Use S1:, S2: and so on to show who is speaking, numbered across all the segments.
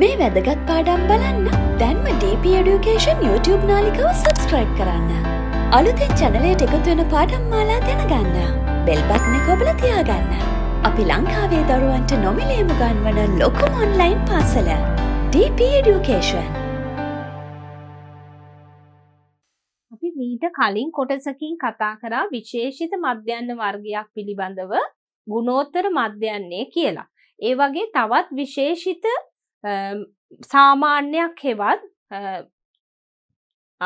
S1: මේ වැදගත් පාඩම් බලන්න දැන්ම DP Education YouTube නාලිකව සබස්ක්‍රයිබ් කරන්න. අලුතෙන් චැනලයට එකතුවෙන පාඩම් මාලා දැනගන්න. බෙල්බත්න කොබල තියාගන්න. අපි ලංකාවේ දරුවන්ට නොමිලේම ගන්වන ලොකුම ඔන්ලයින් පාසල. DP Education. අපි මීට කලින් කොටසකින් කතා කරා විශේෂිත මධ්‍යන්න වර්ගයක් පිළිබඳව ගුණෝත්තර මධ්‍යන්නේ කියලා. ඒ වගේ තවත් විශේෂිත සාමාන්‍යයක් හෙවත්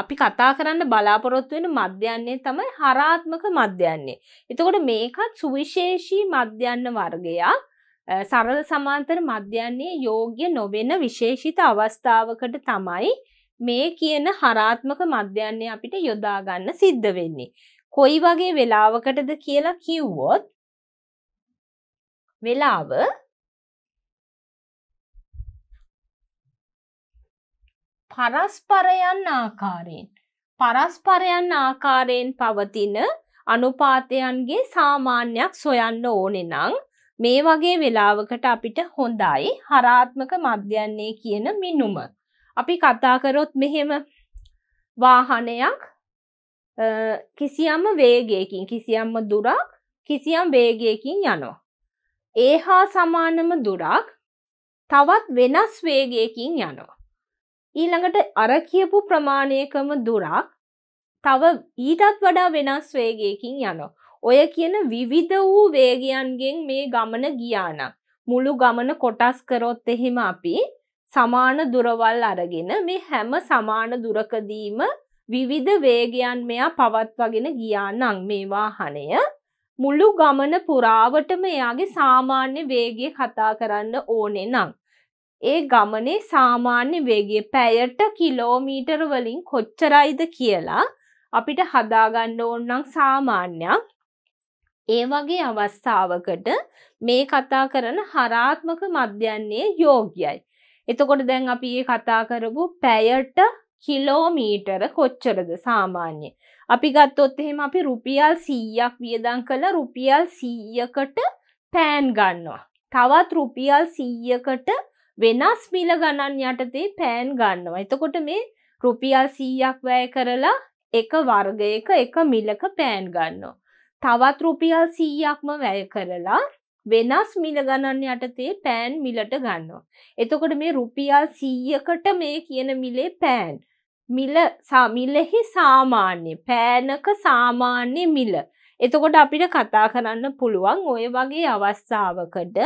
S1: අපි කතා කරන්න බලාපොරොත්තු වෙන මධ්‍යන්නේ තමයි හරාත්මක මධ්‍යන්නේ. එතකොට මේකත් සුවිශේෂී මධ්‍යන්න වර්ගයක්. සරල සමාන්තර මධ්‍යන්නේ යෝග්‍ය නොවෙන විශේෂිත අවස්ථාවකට තමයි මේ කියන හරාත්මක මධ්‍යන්නේ අපිට යොදා ගන්න සිද්ධ වෙන්නේ. කොයි වගේ වෙලාවකටද කියලා කිව්වොත් වෙලාව පරස්පරයන් ආකාරයෙන් පරස්පරයන් ආකාරයෙන් පවතින අනුපාතයන්ගේ සාමාන්‍යයක් සොයන්න ඕනෙ නං මේ වගේ වෙලාවකට අපිට හොඳයි හරාත්මක මධ්‍යන්නේ කියන මිනුම. අපි කතාකරොත් මෙහෙම වාහනයක් කිසියම්ම වේගයකින් කිසියම්ම දුරක් කිසියම් වේගයකින් යනවා. ඒ හා සමානම දුරක් තවත් වෙනස් වේගයකින් යනවා. ඊළඟට අර කියපු ප්‍රමාණයකම දුරක් තව ඊටත් වඩා වෙනස් වේගයකින් යනවා. ඔය කියන විවිධ වූ වේගයන්ගෙන් මේ ගමන ගියානම් මුළු ගමන කොටස් කරොත් එහෙම අපි සමාන දුරවල් අරගෙන මේ හැම සමාන දුරකදීම විවිධ වේගයන් මෙයා පවත්වගෙන ගියා නම් මේ වාහනය මුළු ගමන පුරාවටම එයාගේ සාමාන්‍ය වේගය කතා කරන්න ඕනේ නම් ඒ ගමනේ සාමාන්‍ය වේගේ පැයට කිලෝමීටර් වලින් කොච්චරයිද කියලා අපිට හදාගන්න ඕන්නම් සාමාන්‍යයක් ඒ වගේ අවස්ථාවකට මේ කතා කරන හරාත්මක මධ්‍යන්නේ යෝග්‍යයි. එතකොට දැන් අපි ඒ කතා කරපු පැයට කිලෝමීටර කොච්චරද සාමාන්‍ය. අපි ගත්තොත් එහෙම අපි රුපියල් සීයක් වියදන් කළ රුපියල් සීයකට පෑන් ගන්නවා. තවත් රුපියල් සීයකට වෙනස් මිල ගණන් යටතේ පෑන් ගන්නවා. එතකොට මේ රුපියල් සීයක් වැය කරලා එක වර්ගයක එක මිලක පෑන් ගන්නවා. තවත් රුපියල් සීයක්ම වැය කරලා වෙනස් මිල ගණන් යටතේ පෑන් මිලට ගන්නවා. එතකොට මේ රුපියල් සීයකට මේ කියන මිලේ පෑන්. මිල සමිලෙහි සාමාන්‍ය පෑනක සාමාන්‍ය මිල. එතකොට අපිට කතා කරන්න පුළුවන් ඔය වගේ අවස්ථාවකට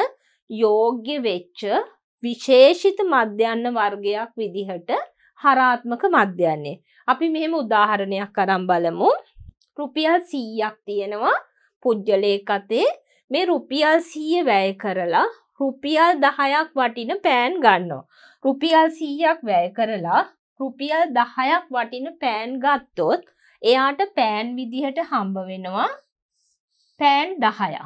S1: යෝග්‍ය වෙච්ච විශේෂිත මධ්‍යන්න වර්ගයක් විදිහට හරාත්මක මධ්‍යන්නේ. අපි මෙහෙම උදාහරණයක් අරම් බලමු රුපියල් සීයක් තියෙනවා පුද්ගලයෙක් අතේ මේ රුපියල් සීය වැය කරලා රුපියල් දහයක් වටින පෑන් ගන්නවා. රුපියල් සීයක් වැය කරලා රුපියල් දහයක් වටින පෑන් ගත්තොත් එයාට පෑන් විදිහට හම්බ වෙනවා පෑන් දහයක්.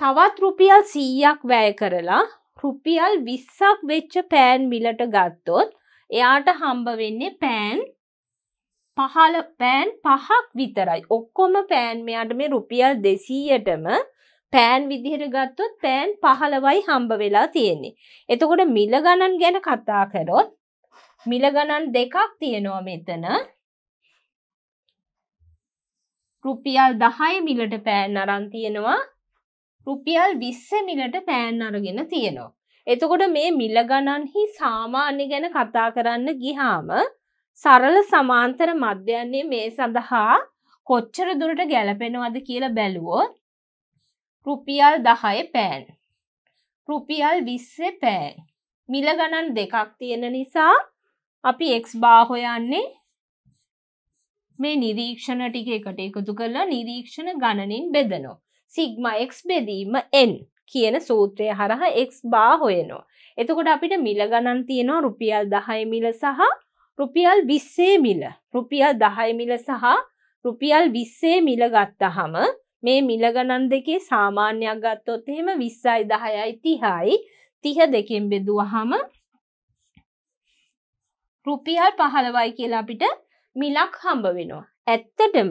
S1: තවත් රුපියල් සීයක් වැය කරලා රුපියල් විස්සක් වෙච්ච පෑන් මිලට ගත්තොත් එයාට හම්බ වෙන්නේ පෑන් පහල පෑන් පහක් විතරයි ඔක්කොම පෑන් මෙයාට මේ රුපියල් දෙසීයටම පෑන් විදිහට ගත්තොත් පෑන් පහලවයි හම්බ වෙලා තියෙන්නේ. එතකොට මිල ගණන් ගැන කතා කරොත් මිල ගණන් දෙකක් තියෙනවා මෙතන. රුපියල් 10 මිලට පෑන් අරන් තියෙනවා රුපියල් විස්ස මිලට පෑන් අරගෙන තියෙනවා. එතකොට මේ මිල ගණන්හි සාමාන්‍ය ගැන කතා කරන්න ගිහාම සරල සමාන්තර මධ්‍යන්නේ මේ සඳහා කොච්චර දුරට ගැලපෙනවද කියලා බැලුවෝ රුපියල් දහය පෑන් රුපියල් විස්සේ පෑන් මිල ගණන් දෙකක් තියෙන නිසා අපි එක්ස් බාහොයන්නේ මේ නිරීක්ෂණ ටික එකට එකතු කරලා නිරීක්ෂණ ගණනින් බෙදනවා සිග්ම එක් බෙදීම එන් කියන සූත්‍රය හරහ එක් බා හොයනවා. එතකොට අපිට මිල ගණන් තියෙනවා රුපියල් දහය මිල සහ රුපියල් විස්සේ මිල රුපියල් දහය මිල සහ රුපියල් විස්සේ මිල ගත්තහම මේ මිල ගණන් දෙකේ සාමාන්‍යයක් ගත්තොත් එහෙම විස්සයි දහයයි තිහයි තිහ දෙකෙන් බෙදුවහම රුපියල් පහළවයි කියලා අපිට මිලක් හම්බ වෙනවා. ඇත්තටම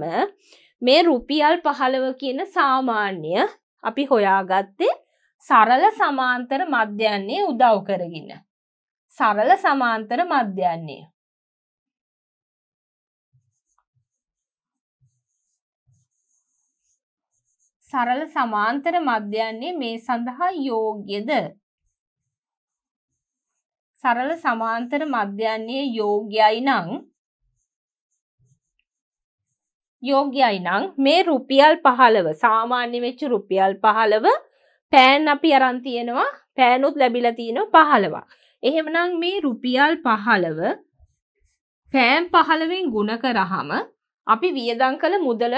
S1: මේ රුපියල් පහළව කියන සාමාන්‍ය අපි හොයාගත්තේ සරල සමාන්තර මධ්‍යන්නේ උදව් කරගෙන. සරල සමාන්තර මධ්‍යන්නේ. සරල සමාන්තර මධ්‍යන්නේ මේ සඳහා යෝග්‍යද සරල සමාන්තර මධ්‍යන්නේ යෝග්‍යයි නම් යෝග්‍යයි නං මේ රුපියල් පහළව සාමාන්‍ය වෙච්ච රුපියල් පහළව පෑන් අපි අරන් තියෙනවා පෑනුත් ලැබිලා තියෙනවා පහළවා. එහෙමනම් මේ රුපියල් පහළව පෑන් පහළවෙන් ගුණ කරාම අපි වියදම් කළ මුදල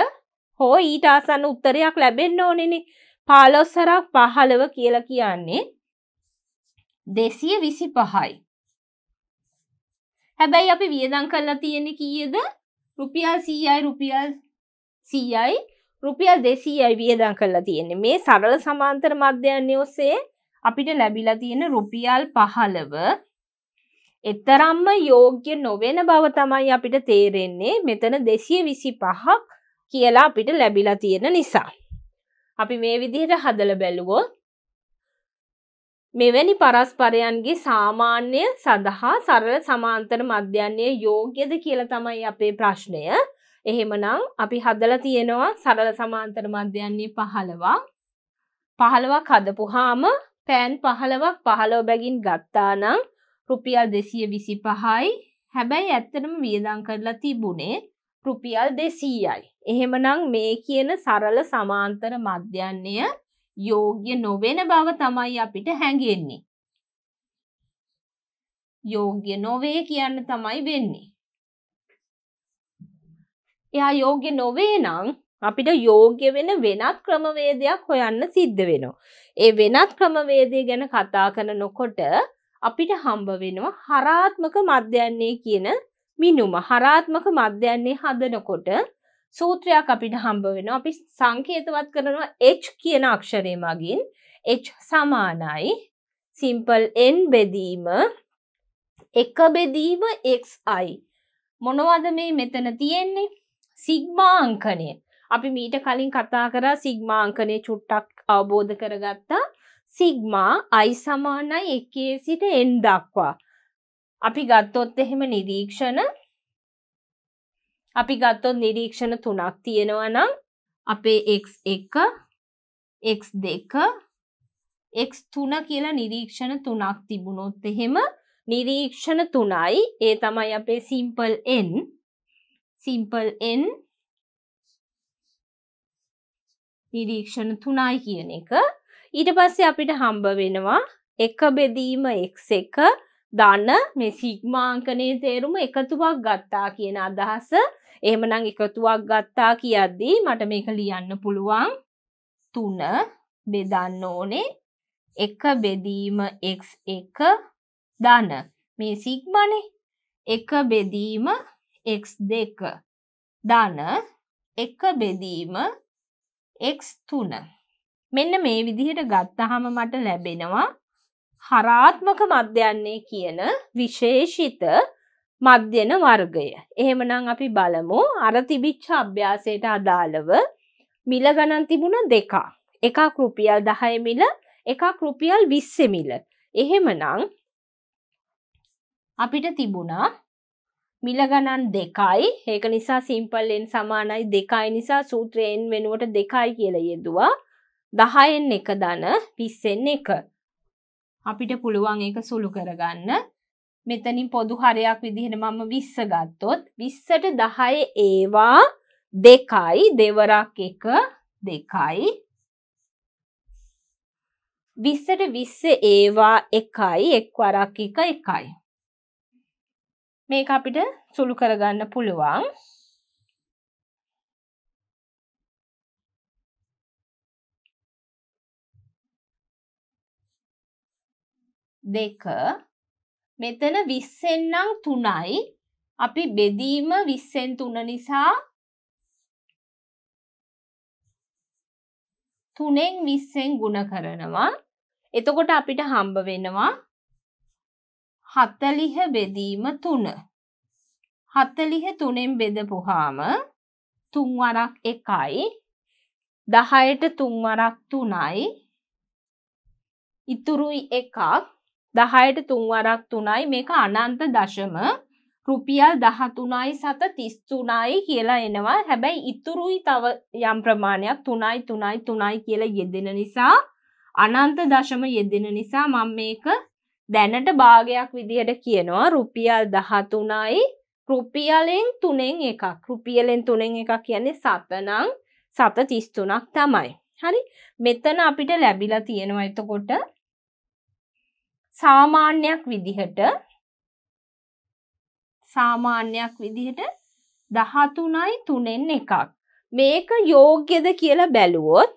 S1: හෝ ඊට ආසන්න උත්තරයක් ලැබෙන්න ඕනේනේ. 15 හරක් 15 කියලා කියන්නේ 225යි. හැබැයි අපි වියදම් කළා තියෙන්නේ කීයද? රුපියල් සීයයි රුපියල් සීයයි රුපියල් දෙසීයයි වියදං කරලා තියෙන්නේ මේ සරල සමාන්තර මධ්‍යයන්නේ ඔස්සේ අපිට ලැබිලා තියෙන රුපියල් පහළව එතරම්ම යෝග්‍ය නොවෙන බව තමයි අපිට තේරෙන්නේ මෙතන දෙසිය විසි පහක් කියලා අපිට ලැබිලා තියෙන නිසා. අපි මේ විදිහට හදල බැලුවෝ මෙවැනි පරස්පරයන්ගේ සාමාන්‍ය සඳහා සරල සමාන්තර මධ්‍යන්නේ යෝග්‍යද කියලා තමයි අපේ ප්‍රශ්නය. එහෙමනම් අපි හදලා තියෙනවා සරල සමාන්තර මධ්‍යන්නේ 15ක්. 15ක් හදපුවාම පෑන් 15ක් 15 බැගින් ගත්තා නම් රුපියල් 225යි. හැබැයි ඇත්තටම වියදම් කරලා තිබුණේ රුපියල් 200යි. එහෙමනම් මේ කියන සරල සමාන්තර මධ්‍යන්නේය යෝග්‍ය නොවෙන බව තමයි අපිට හැඟෙන්නේ. යෝග්‍ය නොවේ කියන්න තමයි වෙන්නේ. එයා යෝග්‍ය නොවේ නම් අපිට යෝග්‍ය වෙන වෙනත් ක්‍රමවේදයක් හොයන්න සිද්ධ වෙනවා. ඒ වෙනත් ක්‍රමවේදය ගැන කතා කරනකොට අපිට හම්බ වෙනවා හරාත්මක මධ්‍යන්නේ කියන මිනුම. හරාත්මක මධ්‍යන්නේ හදනකොට සූත්‍රයක් අපිට හම්බ වෙන අපි සංකේතවත් කරනවා H කියන අක්ෂරය මගින් H සමානයි සිම්පල් N බෙදීම එක බෙදීම XI මොනවද මේ මෙතන තියෙන්නේ සිග්මා අංකණය අපි මීට කලින් කතා කරා සිග්මා අංකණය චුට්ටක් අවබෝධ කරගත්තා සිග්මා i සමානයි 1 සිට n දක්වා අපි ගත්තොත් එහෙම නිරීක්ෂණ අපි ගත්තොත් නිරීක්ෂණ තුනක් තියෙනවා නම් අපේ x එක x දෙක x තුන කියලා නිරීක්ෂණ තුනක් තිබුණොත් එහෙම නිරීක්ෂණ තුනයි ඒ තමයි අපේ සිම්පල් n සිම්පල් n නිරීක්ෂණ තුනයි කියන එක ඊට පස්සේ අපිට හම්බ වෙනවා එක බෙදීම x එක දාන්න මේ සිග්මාංකනයේ තේරුම එකතුවක් ගත්තා කියන අදහස එහෙමනම් එකතුවක් ගත්තා කියද්දී මට මේක ලියන්න පුළුවන් තුන බෙදන්න ඕනේ එක බෙදීම x එක ධන මේ සිග්මනේ එක බෙදීම x දෙක ධන එක බෙදීම x තුන මෙන්න මේ විදිහට ගත්තහම මට ලැබෙනවා හරාත්මක මධ්‍යන්නේ කියන විශේෂිත මධ්‍යන වර්ගය. එහෙමනම් අපි බලමු අර තිබිච්ච අභ්‍යාසයට අදාළව මිල ගණන් තිබුණ දෙකක්. එකක් රුපියල් 10 මිල, එකක් රුපියල් 20 මිල. එහෙමනම් අපිට තිබුණා මිල ගණන් දෙකයි. ඒක නිසා සිම්පල් n සමානයි 2යි නිසා සූත්‍රයෙන් වෙනුවට 2යි කියලා යෙදුවා. 10න් 1 ධන 20න් 1. අපිට පුළුවන් ඒක සුළු කරගන්න මෙතනින් පොදු හරයක් විදිහෙන මම විස්ස ගත්තොත් විස්සට දහය ඒවා දෙකයි දෙවරක් එක දෙකයි විස්සට විස්ස ඒවා එකයි එක්වරක් එක එකයි මේක අපිට සුළු කරගන්න පුළුවන්
S2: දෙක මෙතන විස්සෙන්නම් තුනයි අපි බෙදීම විස්සෙන් තුන නිසා
S1: තුනෙන් විස්සෙන් ගුණ කරනවා එතකොට අපිට හම්බ වෙනවා හතලිහ බෙදීම තුන හතලිහ තුනෙන් බෙදපුහාම තුන්වරක් එකයි දහයට තුන්වරක් තුනයි ඉතුරුයි එකක් දහයට තුන්වරක් තුනයි මේක අනන්ත දශම රුපියල් දහතුනයි සත තිස්තුනයි කියලා එනවා හැබැයි ඉතුරුයි තව යම් ප්‍රමාණයක් තුනයි තුනයි තුනයි කියලා යෙදෙන නිසා අනන්ත දශම යෙදෙන නිසා මම මේක දැනට භාගයක් විදිහට කියනවා රුපියල් දහතුනයි රුපියලෙන් තුනෙන් එකක් රුපියලෙන් තුනෙන් එකක් කියන්නේ සතනං සත තිස්තුනක් තමයි හරි මෙතන අපිට ලැබිලා තියෙනවා එතකොට සාමාන්‍යයක් විදිහට සාමාන්‍යයක් විදිහට දහතුනයි තුනෙන් එකක්. මේක යෝග්‍යද කියලා බැලුවොත්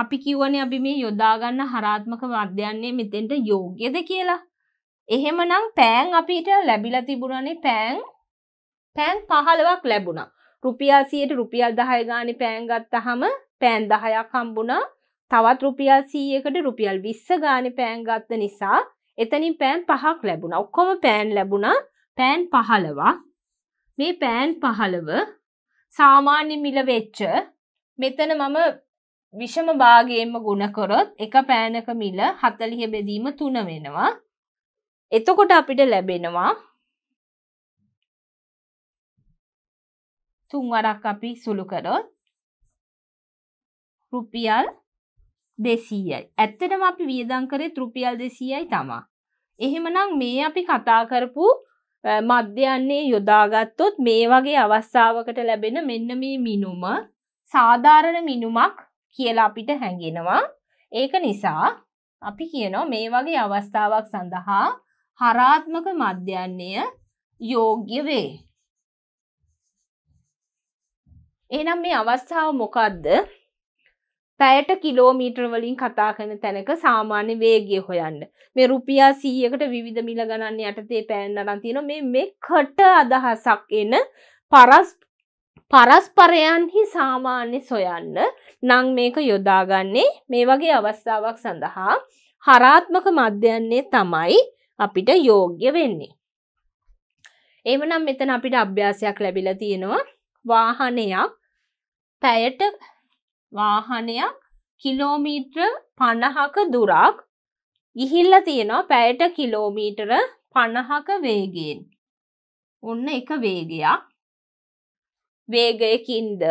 S1: අපි කිව්වනේ අපි මේ යොදා ගන්න හරාත්මක මධ්‍යන්නේ මෙතෙන්ට යෝග්‍යද කියලා. එහෙමනම් පෑන් අපිට ලැබිලා තිබුණනේ පෑන් පෑන් 15ක් ලැබුණා. රුපියල් 100ට රුපියල් 10 ගානේ පෑන් ගත්තාම පෑන් 10ක් හම්බුණා. තවත් රුපියල් සීයකට රුපියල් විස්ස ගාන පෑන් ගත්ත නිසා එතනින් පෑන් පහක් ලැබුණ ඔක්කොම පෑන් ලැබුණ පෑන් පහලවා මේ පෑන් පහළව සාමාන්‍ය මිලවෙච්ච මෙතන මම විෂම භාගයෙන්ම ගුණකොරොත් එක පෑනක මිල හතලිහ බෙදීම තුන වෙනවා එතකොට අපිට ලැබෙනවා තුන්වරක් අපි සුළු කරොත් රුපියල් දෙසීයයි ඇත්තටම අපි වියදං කරේ තෘපියල් දෙසීයයි තමා එහෙමනම් මේ අපි කතා කරපු මධ්‍යයන්නේ යොදාගත්තොත් මේ වගේ අවස්ථාවකට ලැබෙන මෙන්න මේ මිනුම සාධාරණ මිනුමක් කියලා අපිට හැඟෙනවා ඒක නිසා අපි කියනවා මේ වගේ අවස්ථාවක් සඳහා හරාත්මක මධ්‍යයන්නය යෝග්‍ය වේ. එනම් මේ අවස්ථාව මොකක්ද පැයට කිලෝමීටර් වලින් කතා කරන තැනක සාමාන්‍ය වේගය හොයන්න මේ රුපියා සීයකට විධ මිල ගණන්න යටතේ පෑන් අරන් තියෙන මේ මේ කට අදහසක් එන පරස් පරස්පරයන්හි සාමාන්‍ය සොයන්න නං මේක යොදාගන්නේ මේ වගේ අවස්ථාවක් සඳහා හරාත්මක මධ්‍යයන්නේ තමයි අපිට යෝග්‍ය වෙන්නේ. එමනම් මෙතන අපිට අභ්‍යාසයක් ලැබිලා තියෙනවා වාහනයක් පැයට වාහනයක් කිලෝමීටර් 50ක දුරක් ගිහිල්ලා තියෙනවා පැයට කිලෝමීටර 50ක වේගයෙන්. ඔන්න එක වේගයක්. වේගයකින්ද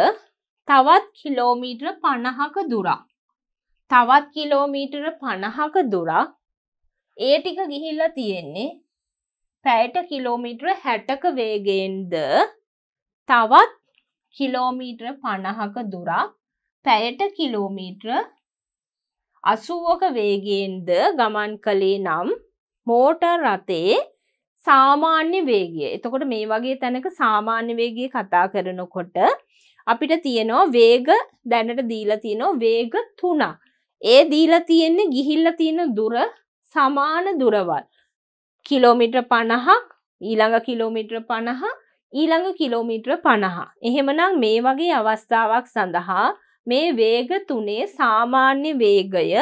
S1: තවත් කිලෝමීටර 50ක දුරක්. තවත් කිලෝමීටර 50ක දුරක්. ඒ ටික ගිහිල්ලා තියෙන්නේ පැයට කිලෝමීටර 60ක වේගයෙන්ද තවත් කිලෝමීටර 50ක දුරක් පැයට කිලෝමීට්‍ර අසුවක වේගයෙන්ද ගමන් කළේ නම් මෝටර් රථයේ සාමාන්‍ය වේගය. එතකොට මේ වගේ තැනක සාමාන්‍ය වේගය කතා කරනකොට අපිට තියෙනවා වේග දැනට දීලා තියෙනවා වේග තුනක්. ඒ දීලා තියෙන්නේ ගිහිල්ලා තියෙන දුර සමාන දුරවල්. කිලෝමීටර් 50ක් ඊළඟ කිලෝමීටර් 50 ඊළඟ කිලෝමීටර් 50. එහෙමනම් මේ වගේ අවස්ථාවක් සඳහා මේ වේග තුනේ සාමාන්‍ය වේගය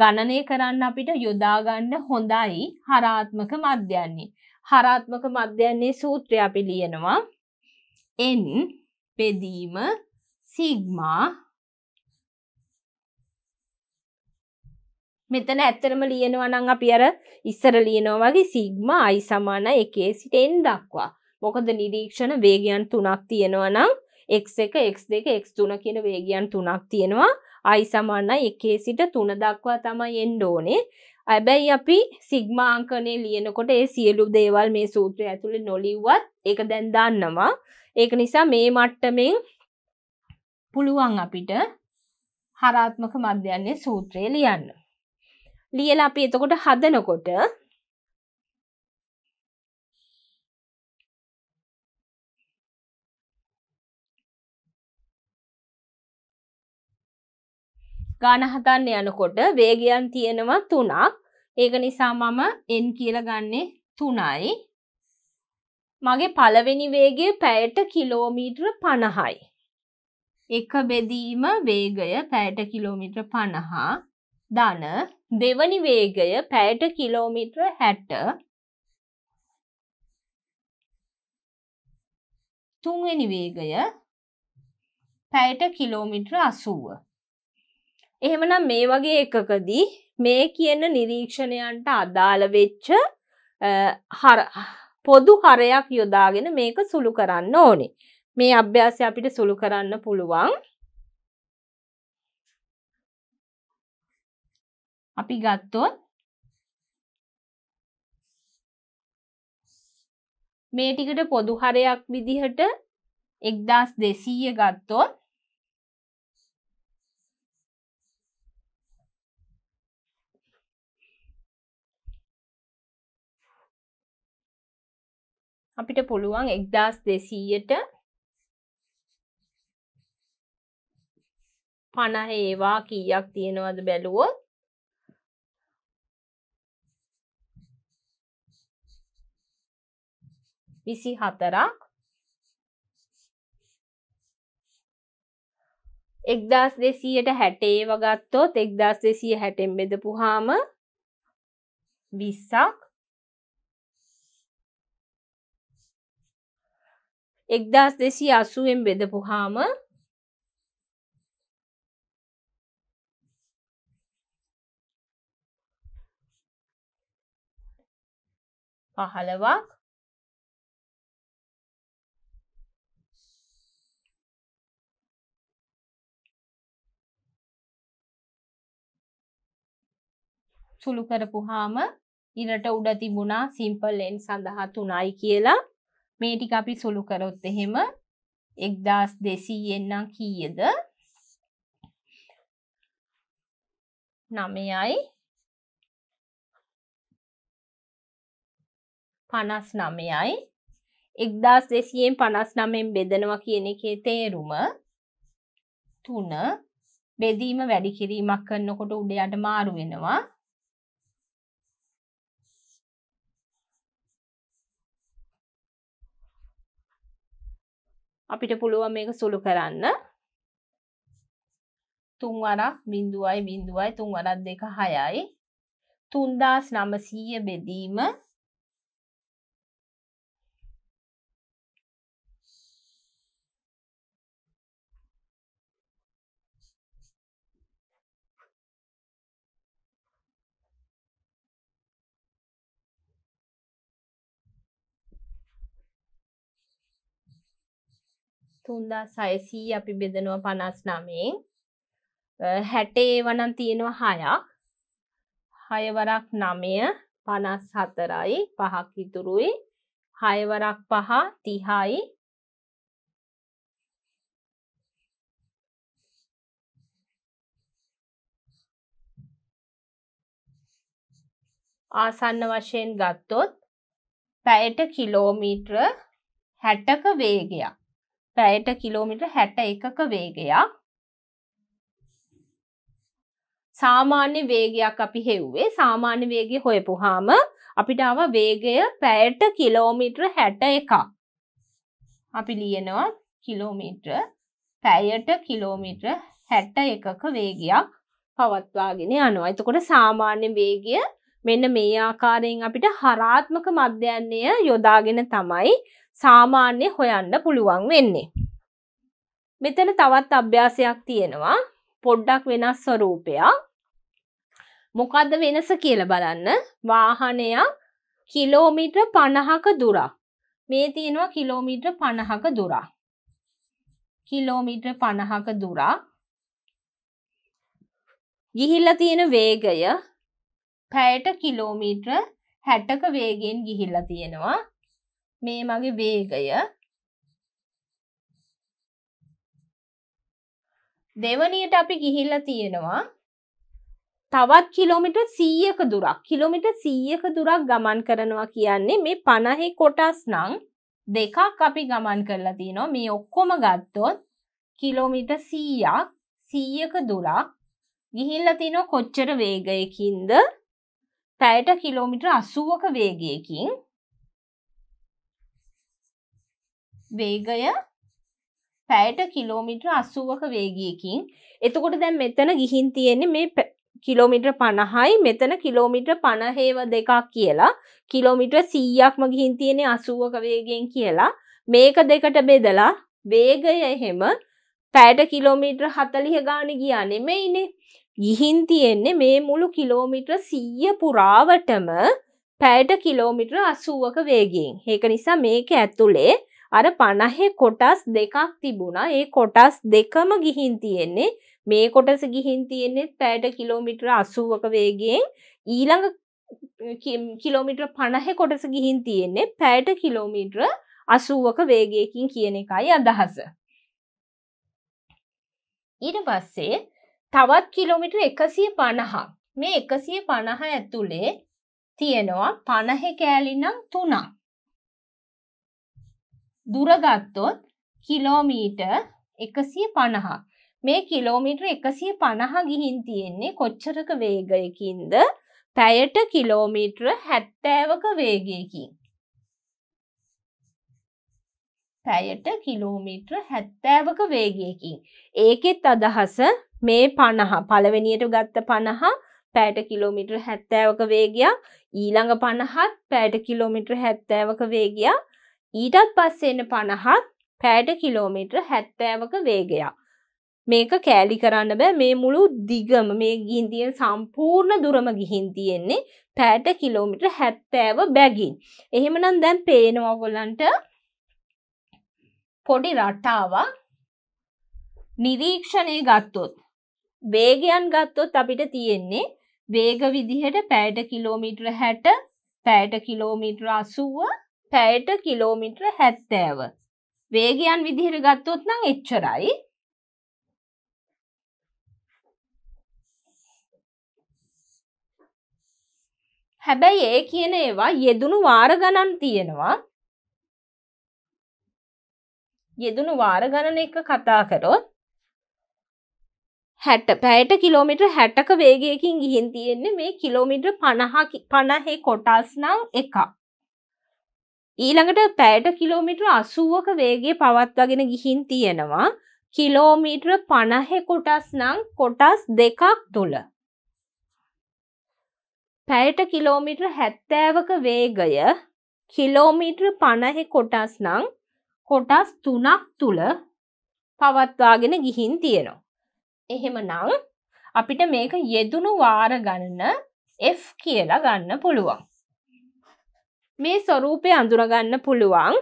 S1: ගණනය කරන්න අපිට යොදාගන්න හොඳයි හරාත්මක මධ්‍යන්නේ. හරාත්මක මධ්‍යන්නේ සූත්‍රය අපි ලියනවා එන් පෙදීම සිග්මා මෙතන ඇත්තරම ලියනවා නම් අපි අර ඉස්සර ලියනවා වගේ සිග්මා i සමාන 1 සිට n දක්වා. මොකද නිරීක්ෂණ වේගයන් තුනක් තියෙනවා නම් x1 x2 x3 කියන වේගයන් තුනක් තියෙනවා i සමානයි 1 සිට 3 දක්වා තමයි එන්න ඕනේ හැබැයි අපි සිග්මා අංකනේ ලියනකොට ඒ සියලු දේවල් මේ සූත්‍රය ඇතුලේ නොලිව්වත් ඒක දැන් දන්නවා ඒක නිසා මේ මට්ටමින් පුළුවන් අපිට හරාත්මක මධ්‍යන්නේ සූත්‍රය ලියන්න ලියලා අපි එතකොට හදනකොට ගාන හදන්න යනකොට වේගයන් තියෙනවා තුනක් ඒක නිසා මම එන් කියලගන්නේ තුනයි මගේ පළවෙනි වේගය පැයට කිලෝමීට්‍ර පණහයි. එක බෙදීම වේගය පැයට කිලෝමිට්‍ර පණහා ධන දෙවනි වේගය පැයට කිලෝමිට්‍ර හැට තුන්වෙනි වේගය පැයට කිලෝමිට්‍ර අසුව. එහෙමනම් මේ වගේ එකකදී මේ කියන නිරීක්ෂණයන්ට අදාළ වෙච්ච පොදු හරයක් යොදාගෙන මේක සුළු කරන්න ඕනේ. මේ අභ්‍යාසය අපිට සුළු කරන්න පුළුවන්.
S2: අපි ගත්තොත්
S1: මේ ටිකට පොදු හරයක් විදිහට 1200 ගත්තොත්
S2: අපිට පුළුවන් එක්දස් දෙසීයට පණහ ඒවා කීයක් තියෙනවද බැලුවොත් විසි හතරක්
S1: එක්දස් දෙසීයට හැටේ වගත්තොත් එක්දස් දෙසීය හැටෙන් බෙදපුහාම විස්සක්
S2: එක්දස් දෙසී අසුවෙන් බෙදපුහාම පහළවක්
S1: සුළු කරපුහාම ඉරට උඩ තිබුණා සිම්පල් ලෙන් සඳහා තුනයි කියලා මේ ටික අපි සුළු කරොත් එහෙම 1200 න් නම් කීයද 9යි 59යි 1200න් 59න් බෙදනවා කියන එකේ තේරුම 3 බෙදීම වැඩි කිරීමක් කරනකොට උඩ යට මාරු වෙනවා අපිට පුළුවන් මේක සුළු කරන්න තුන්වරක් බිඳුවයි බිඳුවයි තුන්වරක් දෙක හයයි තුන්දාස් නමසීය බෙදීම 3600 අපි බෙදනවා 59න් 60 වනම් තියෙනවා 6ක් 6 වරක් 9 54යි 5ක් ඉතුරුයි 6 වරක් 5 30යි ආසන්න වශයෙන් ගත්තොත් පැයට කිලෝමීටර 60ක වේගයක් පැයට කිලෝමිට හැට එකක වේගයක් සාමාන්‍ය වේගයක් අපි හෙව්වේ සාමාන්‍ය වේගය හොයපුහාම අපිට ආව වේගය පැයට කිලෝමීටර හැට එකක් අපි ලියනවා කිලෝමීටර පැයට කිලෝමීටර හැට එකක වේගයක් පවත්වාගෙන යනවා එතකොට සාමාන්‍ය වේගය මෙන්න මේ ආකාරයෙන් අපිට හරාත්මක මධ්‍යන්නය යොදාගෙන තමයි සාමාන්‍ය හොයන්න පුළුවන් වෙන්නේ. මෙතන තවත් අභ්‍යාසයක් තියෙනවා පොඩ්ඩක් වෙනස් ස්වරූපයක්. මොකද්ද වෙනස කියලා බලන්න වාහනයක් කිලෝමීටර් 50ක දුරක්. මේ තියෙනවා කිලෝමීටර් 50ක දුරක්. කිලෝමීටර් 50ක දුරක්. ගිහිල්ලා තියෙන වේගය පැයට කිලෝමීට්‍ර හැටක වේගෙන් ගිහිල්ලා තියෙනවා මේ මගේ වේගය දෙවනියට අපි ගිහිල්ලා තියෙනවා තවත් කිලෝමිට සීයක දුරක් කිලෝමිට සීයක දුරක් ගමන් කරනවා කියන්නේ මේ පණහි කොටස් නං දෙකක් අපි ගමන් කරලා තියනවා මේ ඔක්කොම ගත්තොත් කිලෝමිට සීයක් සීයක දුරක් ගිහිල්ල තිනො කොච්චර වේගයකින්ද පැයට කිලෝමිටර 80ක වේගයකින් වේගය පැයට කිලෝමිටර 80ක වේගයකින් එතකොට දැන් මෙතන ගිහින් තියෙන්නේ මේ කිලෝමිටර 50යි මෙතන කිලෝමිටර 50 දෙකක් කියලා කිලෝමිටර 100ක්ම ගිහින් තියෙන්නේ 80ක වේගයෙන් කියලා මේක දෙකට බෙදලා වේගය එහෙම පැයට කිලෝමිටර 40 ගානේ ගියා නෙමෙයිනේ ගිහින් තියෙන්නේ මේ මුළු කිලෝමිට්‍ර සීය පුරාවටම පැයට කිලෝමිට්‍ර අසුවක වේගෙන් ඒක නිසා මේක ඇතුළේ අර පණහෙ කොටස් දෙකක් තිබුණා ඒ කොටස් දෙකම ගිහින් තියෙන්නේ මේ කොටස ගිහින් තියෙන්නේ පැයට කිලෝමිට්‍ර අසුවක වේගෙන් ඊළඟ කිලෝමිට්‍ර පණහෙ කොටස ගිහින් තියෙන්නේ පැයට කිලෝමිට්‍ර අසුවක වේගයකින් කියන එකයි අදහස. ඊට පස්සේ තවත් කිලෝමිට එකසිය පණහා මේ එකසිය පණහ ඇතුළේ තියෙනවා පණහෙ කෑලිනම් තුනා දුරගත්තොත් කිලෝමීට එකසිය පණහා මේ කිලෝමිටර එකසිය පණහා ගිහින් තියෙන්නේ කොච්චරක වේගයකින්ද පැයට කිලෝමීටර හැත්තෑවක වේගයකින් පැයට කිලෝමීට්‍ර හැත්තෑවක වේගයකින්. ඒකෙත් අදහස මේ පණහ පළවෙනියට ගත්ත පණහ පෑට කිලෝමිට්‍ර හැත්තෑවක වේගයක් ඊළඟ පණහත් පෑට කිලෝමිට්‍ර හැත්තෑවක වේගයක් ඊටත් පස්සෙන්න පණහත් පෑට කිලෝමිට්‍ර හැත්තෑවක වේගයක්. මේක කෑලි කරන්න බෑ මේ මුළු දිගම මේ ගිහින්තියෙන් සම්පූර්ණ දුරම ගිහින් තියෙන්නේ පෑට කිලෝමිට හැත්තෑව බැගින්. එහෙමනම් දැන් පේනවාගොලන්ට පොඩි රටාවක් නිරීක්ෂණය ගත්තොත් වේගයන් ගත්තොත් අපිට තියෙන්නේ වේග විදිහට පැයට කිලෝමීටර හැට පැයට කිලෝමීටර අසුව පැයට කිලෝමීටර හැත්තෑව වේගයන් විදිහට ගත්තොත් නම් එච්චරයි
S2: හැබැයි ඒ කියන
S1: ඒවා යෙදුණු වාර ගණන් තියෙනවා යෙදුණු වාර ගණන එක කතා කරොත් හැට පැයට කිලෝමිට්‍ර හැටක වේගයකින් ගිහින් තියෙන්නේ මේ කිලෝමිට්‍ර පණහකි පණහේ කොටස් නම් එකක්. ඊළඟට පැයට කිලෝමිට්‍ර අසුවක වේගේ පවත්වගෙන ගිහින් තියෙනවා කිලෝමිට්‍ර පණහෙ කොටස් නම් කොටස් දෙකක් තුළ. පැයට කිලෝමිට්‍ර හැත්තෑවක වේගය කිලෝමිට්‍ර පණහෙ කොටස් නං කොටස් තුනක් තුළ පවත්වාගෙන ගිහින් තියෙනවා. එහෙම නං අපිට මේක යෙදුණු වාර ගන්න F කියලා ගන්න පුළුවන්. මේ ස්වරූපය අඳුරගන්න පුළුවන්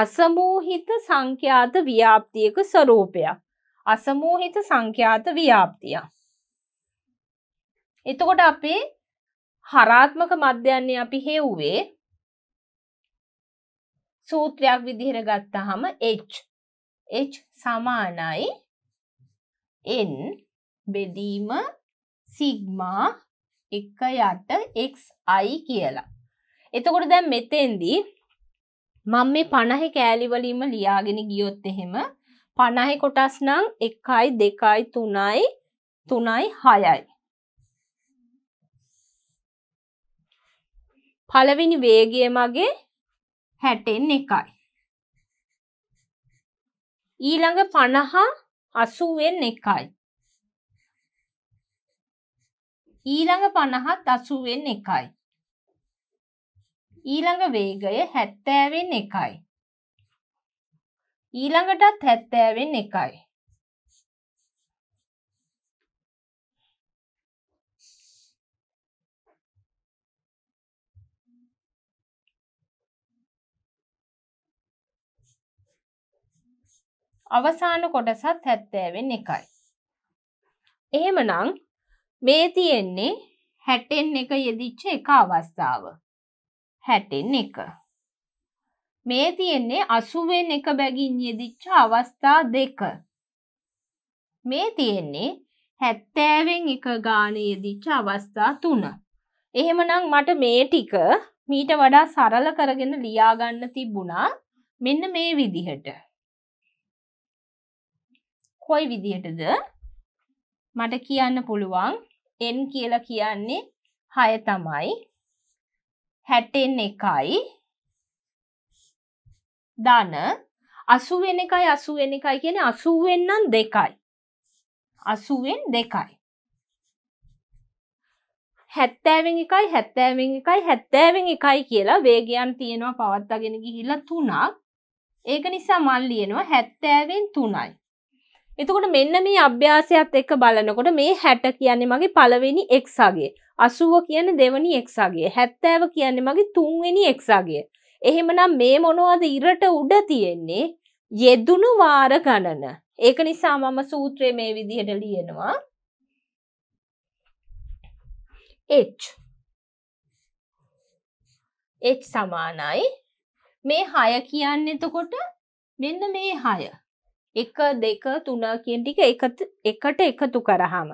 S1: අසමූහිත සංඛ්‍යාත ව්‍යාප්තියක ස්වරූපයක්. අසමූහිත සංඛ්‍යාත ව්‍යාප්තිය. එතකොට අපේ හරාත්මක මධ්‍යන්නේ අපි හෙව්වේ සූත්‍රයක් විදිහට ගත්තාම H H සමානයි N බෙදීම සිග්මා එක යට xi කියලා. එතකොට දැන් මෙතෙන්දී මම මේ 50 කෑලි වලින්ම ලියාගෙන ගියොත් එහෙම 50 කොටස් නම් 1යි 2යි 3යි 3යි 6යි. පළවෙනි වේගය මගේ හැටෙන් එකයි. ඊළඟ පණහා අසුවෙන් එකයි. ඊළඟ පණහත් අසුවෙන් එකයි. ඊළඟ වේගය හැත්තෑවෙන් එකයි.
S2: ඊළඟටත් හැත්තෑවෙන් එකයි.
S1: අවසාන කොටසත් හැත්තෑවෙන් එකයි. එහෙමනං මේ තියෙන්නේ හැටෙන් එක යෙදිච්ච එක අවස්ථාව. හැටෙන් එක. මේ තියෙන්නේ අසුවෙන් එක බැගින් යෙදිච්ච අවස්ථා දෙක. මේ තියෙන්නේ හැත්තෑවෙන් එක ගාන යෙදිච්ච අවස්ථා තුන. එහෙමනම් මට මේ ටික මීට වඩා සරල කරගෙන ලියාගන්න තිබ්බුණා මෙන්න මේ විදිහට. කොයි විදිහටද මට කියන්න පුළුවන් එන් කියලා කියන්නේ හය තමයි හැටෙන් එකයි ධන අසුවෙන් එකයි අසුවෙන් එකයි කියන අසුවෙන් නම් දෙකයි අසුවෙන් දෙකයි හැත්තෑවෙන් එකයි හැත්තෑවෙන් එකයි හැත්තෑවෙන් එකයි කියලා වේගයන් තියෙනවා පවත්තාගෙන ගිහිල්ලා තුනක් ඒක නිසා මල් ලියනවා හැත්තෑවෙන් තුනයි එතකොට මෙන්න මේ අභ්‍යාසයත් එක්ක බලනකොට මේ හැට කියන්නේ මගේ පළවෙනි එක්සාගේ අසුව කියන දෙවනි එක්සාගේ හැත්තෑව කියන්නේ මගේ තුන්වෙනි එක්සාගේ එහෙමනම් මේ මොනවද ඉරට උඩ තියෙන්නේ යෙදුණු වාර ගණන ඒක නිසා මම සූත්‍රය මේ විදිහට ලියනවා H H සමානයි මේ 6 කියන්නේ එතකොට මෙන්න මේ 6 එක දෙක තුනා කියන ටික එකට එකතු කරහම.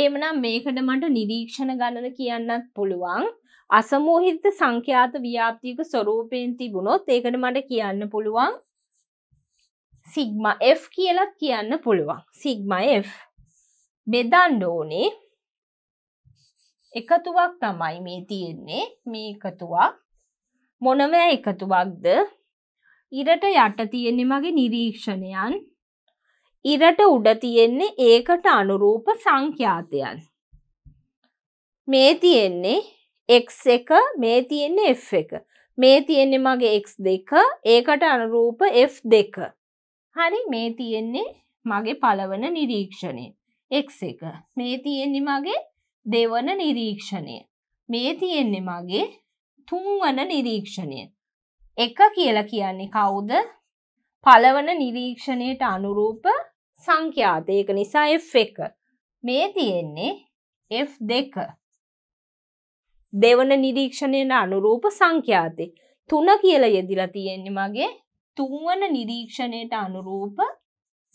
S1: ඒමනම් මේකට මට නිරීක්ෂණ ගණන කියන්නත් පුළුවන්. අසමූහිත සංඛ්‍යාත ව්‍යාප්තික ස්වරූපයෙන් තිබුණොත් ඒකට මට කියන්න පුළුවන් සිග්ම F කියලත් කියන්න පුළුවන් සිග්ම F බෙදන්න ඕනේ එකතුවක් තමයි මේ තියෙන්නේ මේ එකතුවක් මොනවෑ එකතුවක්ද ඉරට යට තියෙන්නේ මගේ නිරීක්ෂණයන් ඉරට උඩ තියෙන්නේ ඒකට අනුරූප සංඛ්‍යාතයන්. මේ තියෙන්නේ x එක මේ තියෙන්නේ f එක. මේ තියෙන්නේ මගේ x දෙක ඒකට අනුරූප f දෙක. හරි මේ තියෙන්නේ මගේ පළවන නිරීක්ෂණය. x එක. මේ තියෙන්නේ මගේ දෙවන නිරීක්ෂණය. මේ තියෙන්නේ මගේ තුන්වන නිරීක්ෂණය. එක කියලා කියන්නේ කවුද? පළවන නිරීක්ෂණයට අනුරූප සංඛ්‍යාත ඒක නිසා F එක මේ තියෙන්නේ F දෙක දෙවන නිරීක්ෂණයට අනුරූප සංඛ්‍යාතේ තුන කියලා යෙදිලා තියෙන්නේ මගේ තුන්වන නිරීක්ෂණයට අනුරූප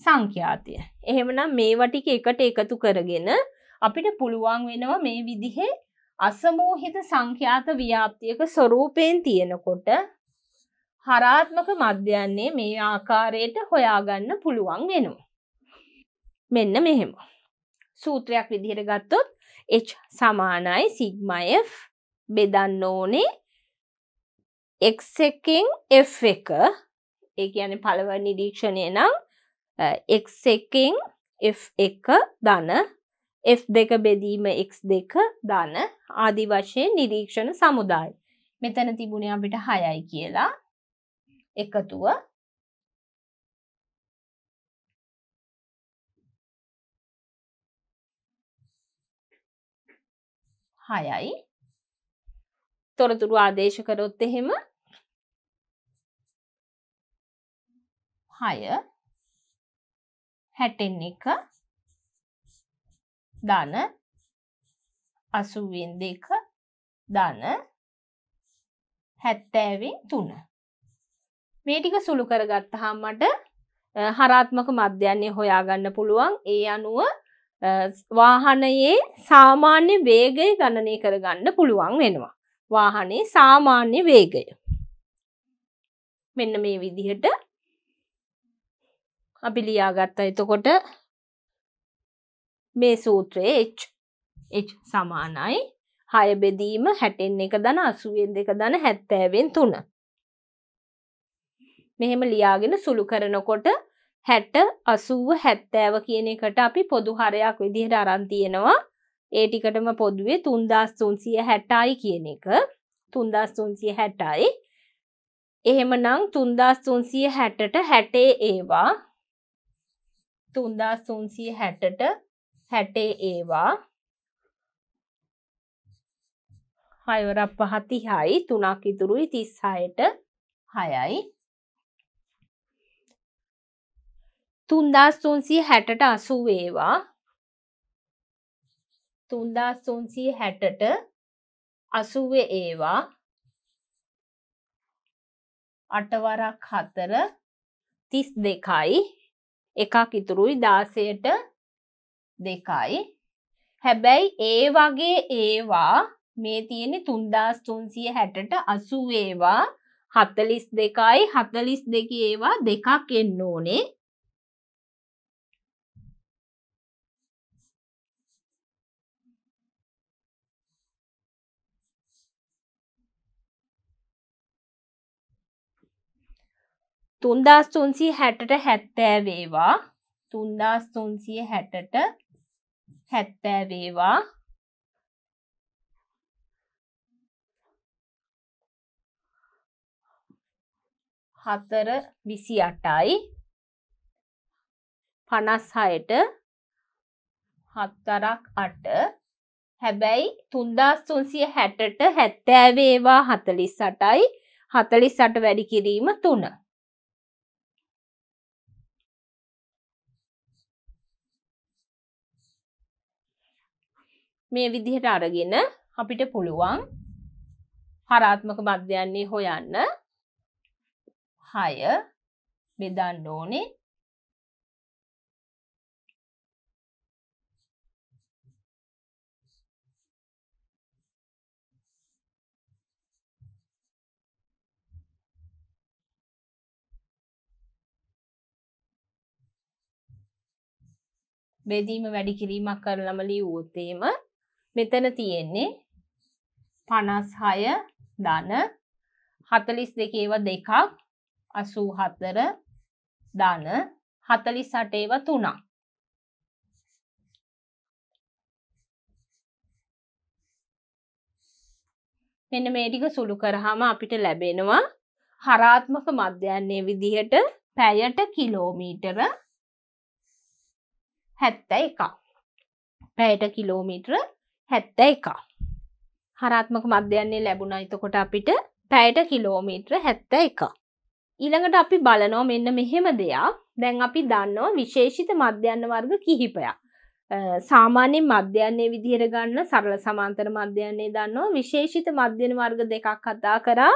S1: සංඛ්‍යාතය. එහෙමනම් මේවා ටික එකට එකතු කරගෙන අපිට පුළුවන් වෙනවා මේ විදිහේ අසමෝහිත සංඛ්‍යාත ව්‍යාප්තියක ස්වરૂපයෙන් තියෙනකොට හරාත්මක මධ්‍යන්නේ මේ ආකාරයට හොයාගන්න පුළුවන් වෙනවා. මෙන්න මෙහෙම. සූත්‍රයක් විදිහට ගත්තොත් H සමානයි සිග්මF බෙදන්න ඕනේ X එකෙන් F එක ඒ කියන පළව නිරීක්ෂණය නම් X එකෙන් F එක ධන F දෙක බෙදීම X දෙක ධන ආදි වශයෙන් නිරීක්ෂණ සමුදායි. මෙතන තිබුණේ අපිට හයයි කියලා එකතුව
S2: හයයි තොරතුරු ආදේශ කරොත් එහෙම හය හැටෙන් එක ධන
S1: අසුවෙන් දෙක ධන හැත්තෑවෙන් තුන මේ ටික සුළු කරගත්තහා මට හරාත්මක මධ්‍යන්නේ හොයාගන්න පුළුවන් ඒ අනුව වාහනයේ සාමාන්‍ය වේගය ගණනය කරගන්න පුළුවන් වෙනවා. වාහනේ සාමාන්‍ය වේගය. මෙන්න මේ විදිහට අපි ලියාගත්තා එතකොට මේ සූත්‍රයේ H H සමානයි 6 බෙදීම 61 දන 80 දෙක දන 70 වෙන් 3 මෙහෙම ලියාගෙන සුළු කරනකොට හැට අසුව හැත්තෑව කියන එකට අපි පොදු හරයක් විදිහට අරන්තියෙනවා ඒ ටිකටම පොදුවේ තුන්දස් තුන්සිය හැටයි කියන එක තුන්දස් තුන්සිය හැටයි එහෙම නං තුන්දස් තුන්සිය හැටට හැටේ ඒවා තුන්දස් තුන්සිය හැටට හැටේ ඒවා හයවරක් පහතිහයි තුනක්
S2: ඉතුරුයි තිස් හයට හයයි
S1: තුන්දාස්තුන්සිය හැටට අසූ ඒවා තුන්දාස්තුන්සිය හැටට අසුව ඒවා අටවරක් හතර තිස් දෙකයි එකක් ඉතුරුයි දාසයට දෙකයි හැබැයි ඒ වගේ ඒවා මේ තියෙන තුන්දාස් තුන්සිය හැටට අසුවේවා හතලිස් දෙකයි හතලිස් දෙක ඒවා දෙකක් එන්න ඕනේ තුන්දස් තුන්සිය හැටට හැත්තෑවේවා තුන්දස් තුන්සිය හැටට හැත්තෑවේවා
S2: හතර විසි අටයි
S1: පනස් හයට හත්තරක් අට හැබැයි තුන්දස් තුන්සිය හැටට හැත්තෑවේවා හතලිස් සටයි හතලිස් සට වැඩි කිරීම තුන මේ විදිහට අරගෙන අපිට පුළුවන් හරාත්මක මධ්‍යයන්නේ හොයන්න හය බෙදන්න ඕනේ බෙදීම වැඩි කිරීමක් කරලම ලියුවොත් එහෙම මෙතන තියෙන්නේ පනස් හය දන හතලිස් දෙකේව දෙකක් අසූ හතර දන හතලි සටේව තුනා මෙන මේටික සුළු කරහම අපිට ලැබෙනවා හරාත්මක මධ්‍යන්නේ විදිහට පැයට කිලෝමීටර හැත්ත එකක් පැයට කිලෝමීටර හැත්ත එකා හරාත්මක මධ්‍යයන්නේ ලැබුණ එතකොට අපිට පැයට කිලෝමීට්‍ර හැත්ත එක. ඊළඟට අපි බලනෝ මෙන්න මෙහෙම දෙයක් දැන් අපි දන්නෝ විශේෂිත මධ්‍යන්න වර්ග කිහිපයක්. සාමාන්‍යෙන් මධ්‍යන්නේ විදිහර ගන්න සරල සමාන්තර මධ්‍යන්නේ දන්නවා විශේෂිත මධ්‍යන වර්ග දෙකක් කතා කරා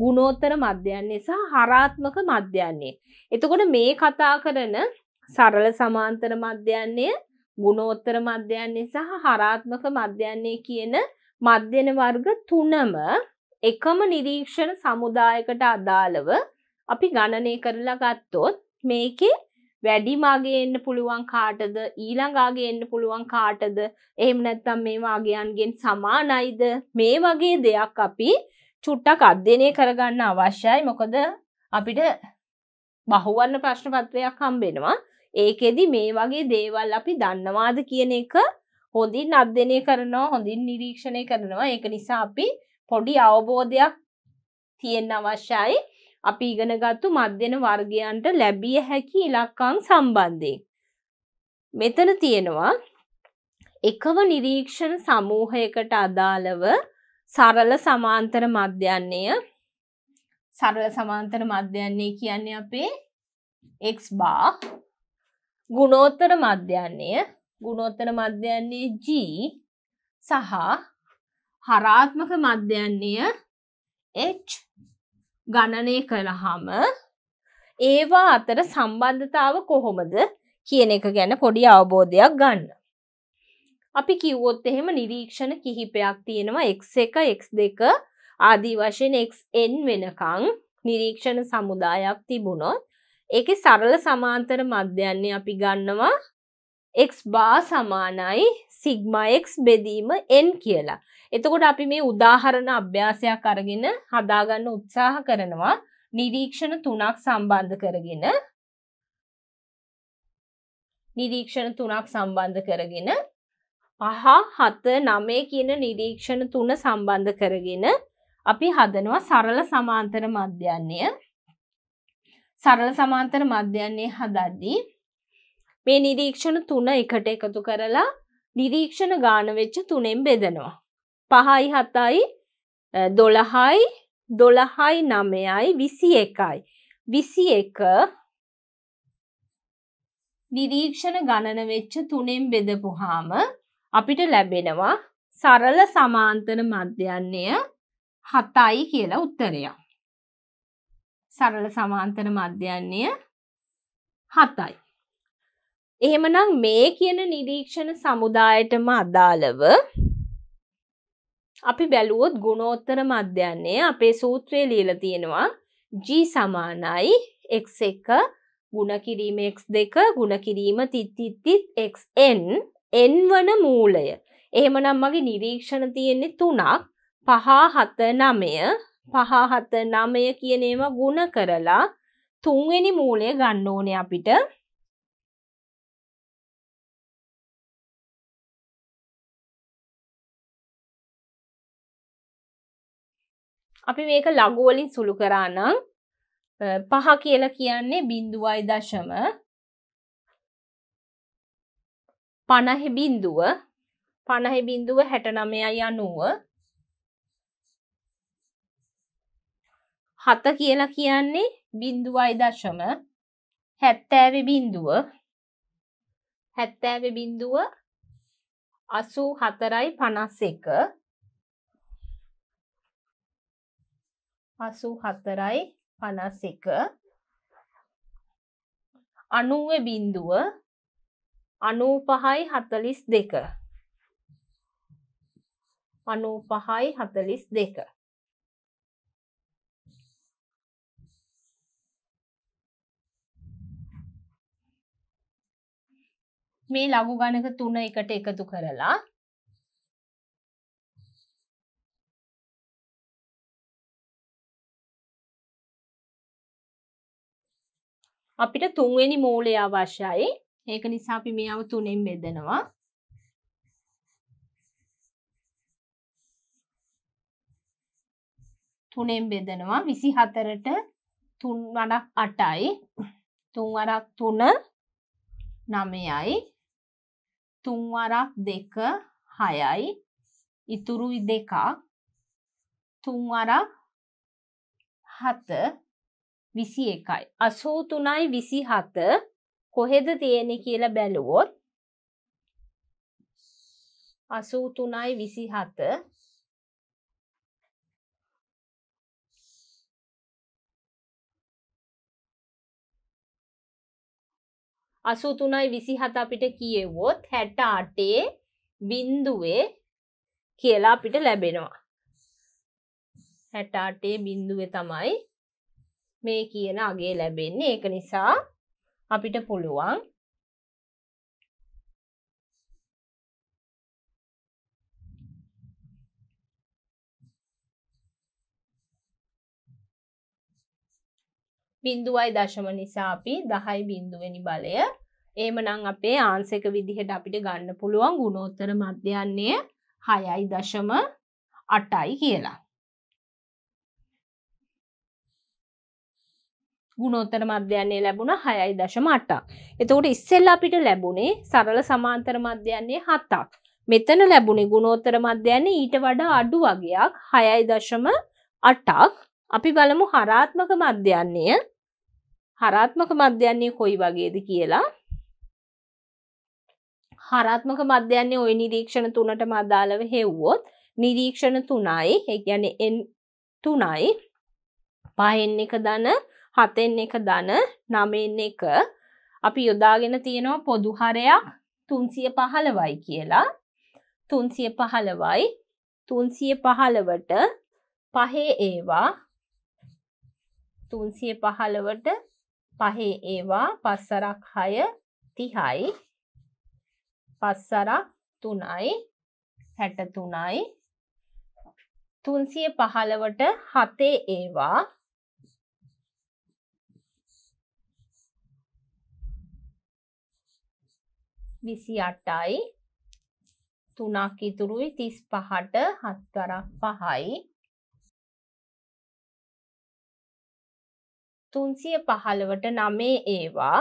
S1: ගුණෝත්තර මධ්‍යන්නේ සහ හරාත්මක මධ්‍යන්නේ. එතකොට මේ කතා කරන සරල සමාන්තර මධ්‍යන්නේ ගුණෝත්තර මධ්‍යන්නේ සහ හරාත්මක මධ්‍යන්නේ කියන මධ්‍යන වර්ග තුනම එකම නිරීක්ෂණ සමුදායකට අදාළව අපි ගණනය කරලා ගත්තොත් මේකේ වැඩි මාගේ එන්න පුළුවන් කාටද ඊළඟ ආගේ එන්න පුළුවන් කාටද එහෙම නැත්නම් මේ වාගයන්ගෙන් සමානයිද මේ වගේ දෙයක් අපි චුට්ටක් අධ්‍යයනය කරගන්න අවශ්‍යයි මොකද අපිට බහුවර්ණ ප්‍රශ්න පත්‍රයක් හම්බෙනවා ඒකෙදි මේ වගේ දේවල් අපි දන්නවාද කියන එක හොඳින් අධ්‍යනය කරනවා හොඳින් නිරීක්ෂණය කරනවා ඒක නිසා අපි පොඩි අවබෝධයක් තියෙන්න අවශ්‍යයි අපි ඉගෙනගත්තු මධ්‍යන වර්ගයන්ට ලැබිය හැකි ඉලක්කං සම්බන්ධයෙන්. මෙතන තියෙනවා එකම නිරීක්ෂණ සමූහයකට අදාළව සරල සමාන්තර මධ්‍යන්නේය සරල සමාන්තර මධ්‍යන්නේ කියන්නේ අපේ එක්ස් බා ගුණෝත්තර මධ්‍යන්නේය ගුණෝත්තර මධ්‍යන්නේ ජී සහ හරාත්මක මධ්‍යන්නේය එච් ගණනය කළහම ඒවා අතර සම්බන්ධතාව කොහොමද කියන එක ගැන පොඩි අවබෝධයක් ගන්න. අපි කිව්වොත් එහෙම නිරීක්ෂණ කිහිපයක් තියෙනවා x එක x දෙක ආදී වශයෙන් xn වෙනකං නිරීක්ෂණ සමුදායක් තිබුණොත් ඒක සරල සමාන්තර මධ්‍යන්නේ අපි ගන්නවා එක් බා සමානයි සිග්මයෙක් බෙදීම එන් කියලා. එතකොට අපි මේ උදාහරණ අභ්‍යාසයක් අරගෙන හදාගන්න උත්සාහ කරනවා නිරීක්ෂණ තුනක් සම්බන්ධ කරගෙන නිරීක්ෂණ තුනක් සම්බන්ධ කරගෙන පහ හත නමේ කියන නිරීක්ෂණ තුන සම්බන්ධ කරගෙන අපි හදනවා සරල සමාන්තර මධ්‍යන්නේය සරල සමාන්තර මධ්‍යන්නේ හදද්දී මේ නිරීක්ෂණ තුන එකට එකතු කරලා නිරීක්ෂණ ගාන වෙච්ච තුනෙන් බෙදෙනවා. පහයි හතයි දොළහයි දොළහයි නමයයි විසි එකයි. විසි එක නිරීක්ෂණ ගණන වෙච්ච තුනෙන් බෙදපුහාම අපිට ලැබෙනවා සරල සමාන්තන මධ්‍යන්නේය හතයි කියලා උත්තරයක්. සරල සමාන්තර මධ්‍යන්නය හතයි. එහෙමනම් මේ කියන නිරීක්ෂණ සමුදායටම අදාළව අපි බැලුවොත් ගුණෝත්තර මධ්‍යන්නේ අපේ සූත්‍රය ලියල තියෙනවා G සමානයි x එක ගුණ කිරීම x දෙක ගුණ කිරීම තිත්තිත්තිත් xn n වන මූලය. එහෙමනම් මගේ නිරීක්ෂණ තියෙන්නේ තුනක් පහා හත නමය පහහත නමය කියනේම ගුණ කරලා තුන්වෙනි මූලය ගන්න ඕනේ අපිට අපි මේක ලගුවලින් සුළු කරානම් පහ කියල කියන්නේ බිින්දුවයි දශම පණහෙ බින්දුව පණහෙ බින්දුව හැට නමයයි අනුව හත කියලා කියන්නේ බින්දුවයි දශම හැත්තෑවෙ බින්දුව හැත්තෑවෙ බින්දුව අසූ හතරයි පනස් එක අසූ හතරයි පනස් එක අනුව බින්දුව අනූපහයි හතලිස් දෙක අනූපහයි හතලිස් දෙක
S2: මේ ලඝු ගණක තුන එකට එකතු කරලා අපිට තුන්වෙනි මූලය
S1: අවශ්‍යයි. ඒක නිසා අපි මේව තුනෙන් බෙදනවා. තුනෙන් බෙදනවා 24ට 3 වඩා 8යි. 3 වඩා 3 9යි. තුන්වරක් දෙක හයයි ඉතුරුයි දෙකක් තුන්වරක් හත විසි එකයි අසූ තුනයි විසි හත කොහෙද තියෙනෙ කියලා බැලුවොත්
S2: අසූ තුනයි විසි හත
S1: අසූතුනයි විසිහත අපිට කියෙව්වොත් හැට අටේ බින්දුවේ කියලා අපිට ලැබෙනවා. හැට අටේ බින්දුවේ තමයි මේ කියන අගේ ලැබෙන්නේ ඒක නිසා අපිට පුළුවන් බින්දුවයි දශම නිසා අපි දහයි බින්දුවනි බලය ඒමනං අපේ ආන්සක විදිහට අපිට ගන්න පුළුවන් ගුණෝත්තර මධ්‍යන්නේ හයයි දශම අටයි කියලා. ගුණෝත්තර මධ්‍යන්නේ ලැබුණ හයයි දශම අටා. එතකොට ඉස්සෙල්ල අපිට ලැබුණේ සරල සමාන්තර මධ්‍යන්නේ හතක්. මෙතන ලැබුණේ ගුණෝත්තර මධ්‍යන්නේ ඊට වඩා අඩු වගයක් හයයි දශම අටක් අපි බලමු හරාත්මක මධ්‍යන්නේ හරාත්මක මධ්‍යන්නේ කොයි වගේද කියලා හරාත්මක මධ්‍යන්නේ ඔය නිරීක්ෂණ තුනටම අදාළව හෙව්වොත් නිරීක්ෂණ තුනයි එකගැන එන් තුනයි පහෙන් එක දන හතෙන් එක දන නමෙන් එක අපි යොදාගෙන තියෙනවා පොදුහරයක් තුන්සිය පහළවයි කියලා තුන්සිය පහළවයි තුන්සිය පහළවට පහේ ඒවා තුන්සිය පහළවට පහේ ඒවා පස්සරක් හය තිහයි පස්සරක් තුනයි හැට තුනයි තුන්සිය පහළවට හතේ ඒවා
S2: විසි අටයි තුනක් ඉතුරුයි තිස් පහට හත්වරක් පහයි තුන්සිය පහළවට නමේ ඒවා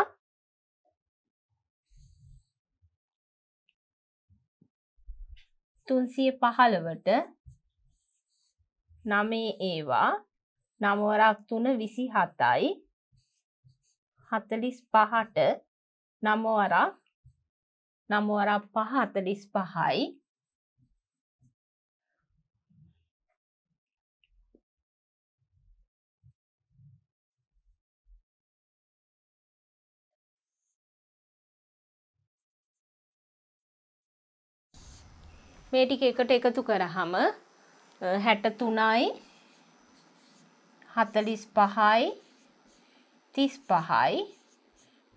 S1: තුන්සිය පහළවට නමේ ඒවා නමවරක් තුන විසි හතයි හතලිස් පහට නමවරක් නමවරක් පහ හතලිස් පහයි මේ ටික එකට එකතු කරාම 63යි 45යි 35යි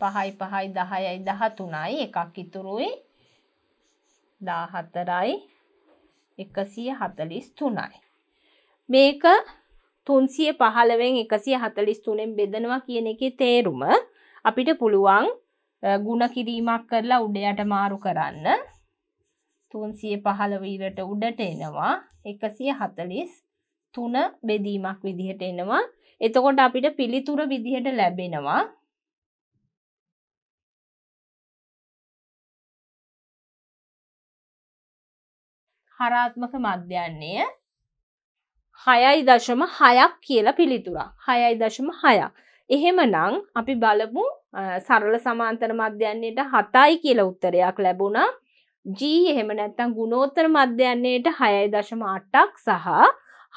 S1: 5යි 5යි 10යි 13යි එකක් ඉතුරුයි 14යි 143යි මේක 315න් 143න් බෙදනවා කියන එකේ තේරුම අපිට පුළුවන් ಗುಣ කිරීමක් කරලා උඩ යට මාරු කරන්න තුන්සිය පහළවීරට උඩට එනවා එකසිය හතලිස් තුන බෙදීමක් විදිහට එනවා එතකොට අපිට පිළිතුර විදිහට ලැබෙනවා හරාත්මක මධ්‍යන්නේය හයයි දශම හයක් කියලා පිළිතුරක් හයයි දශම හයක් එහෙම නං අපි බලමු සරල සමාන්තර මධ්‍යන්නේයට හතයි කියල උත්තරයක් ලැබුණා ජී එහෙම නැත්තං ගුණෝත්තර මධ්‍යන්නේයට හයයි දශම අට්ටක් සහ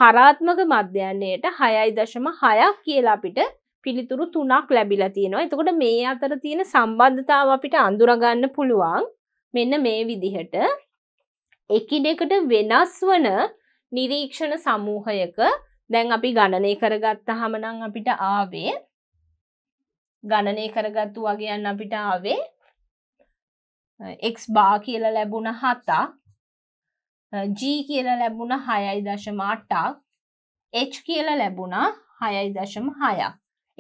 S1: හරාත්මක මධ්‍යන්නේයට හයයි දශම හයක් කියලා අපිට පිළිතුරු තුනක් ලැබිලා තියෙනවා එතකොට මේ අතර තියෙන සම්බන්ධතාව අපිට අඳුරගන්න පුළුවන් මෙන්න මේ විදිහට එකිනෙකට වෙනස් වන නිරීක්ෂණ සමූහයක දැන් අපි ගණනය කරගත්ත හමනං අපිට ආවේ ගණනය කරගත්තු වගේයන් අපිට ආවේ එක් බා කියල ලැබුණ හතා ජී කියල ලැබුණ හයයි දශමාට්ටක් එච් කියල ලැබුණ හයයි දශම හයක්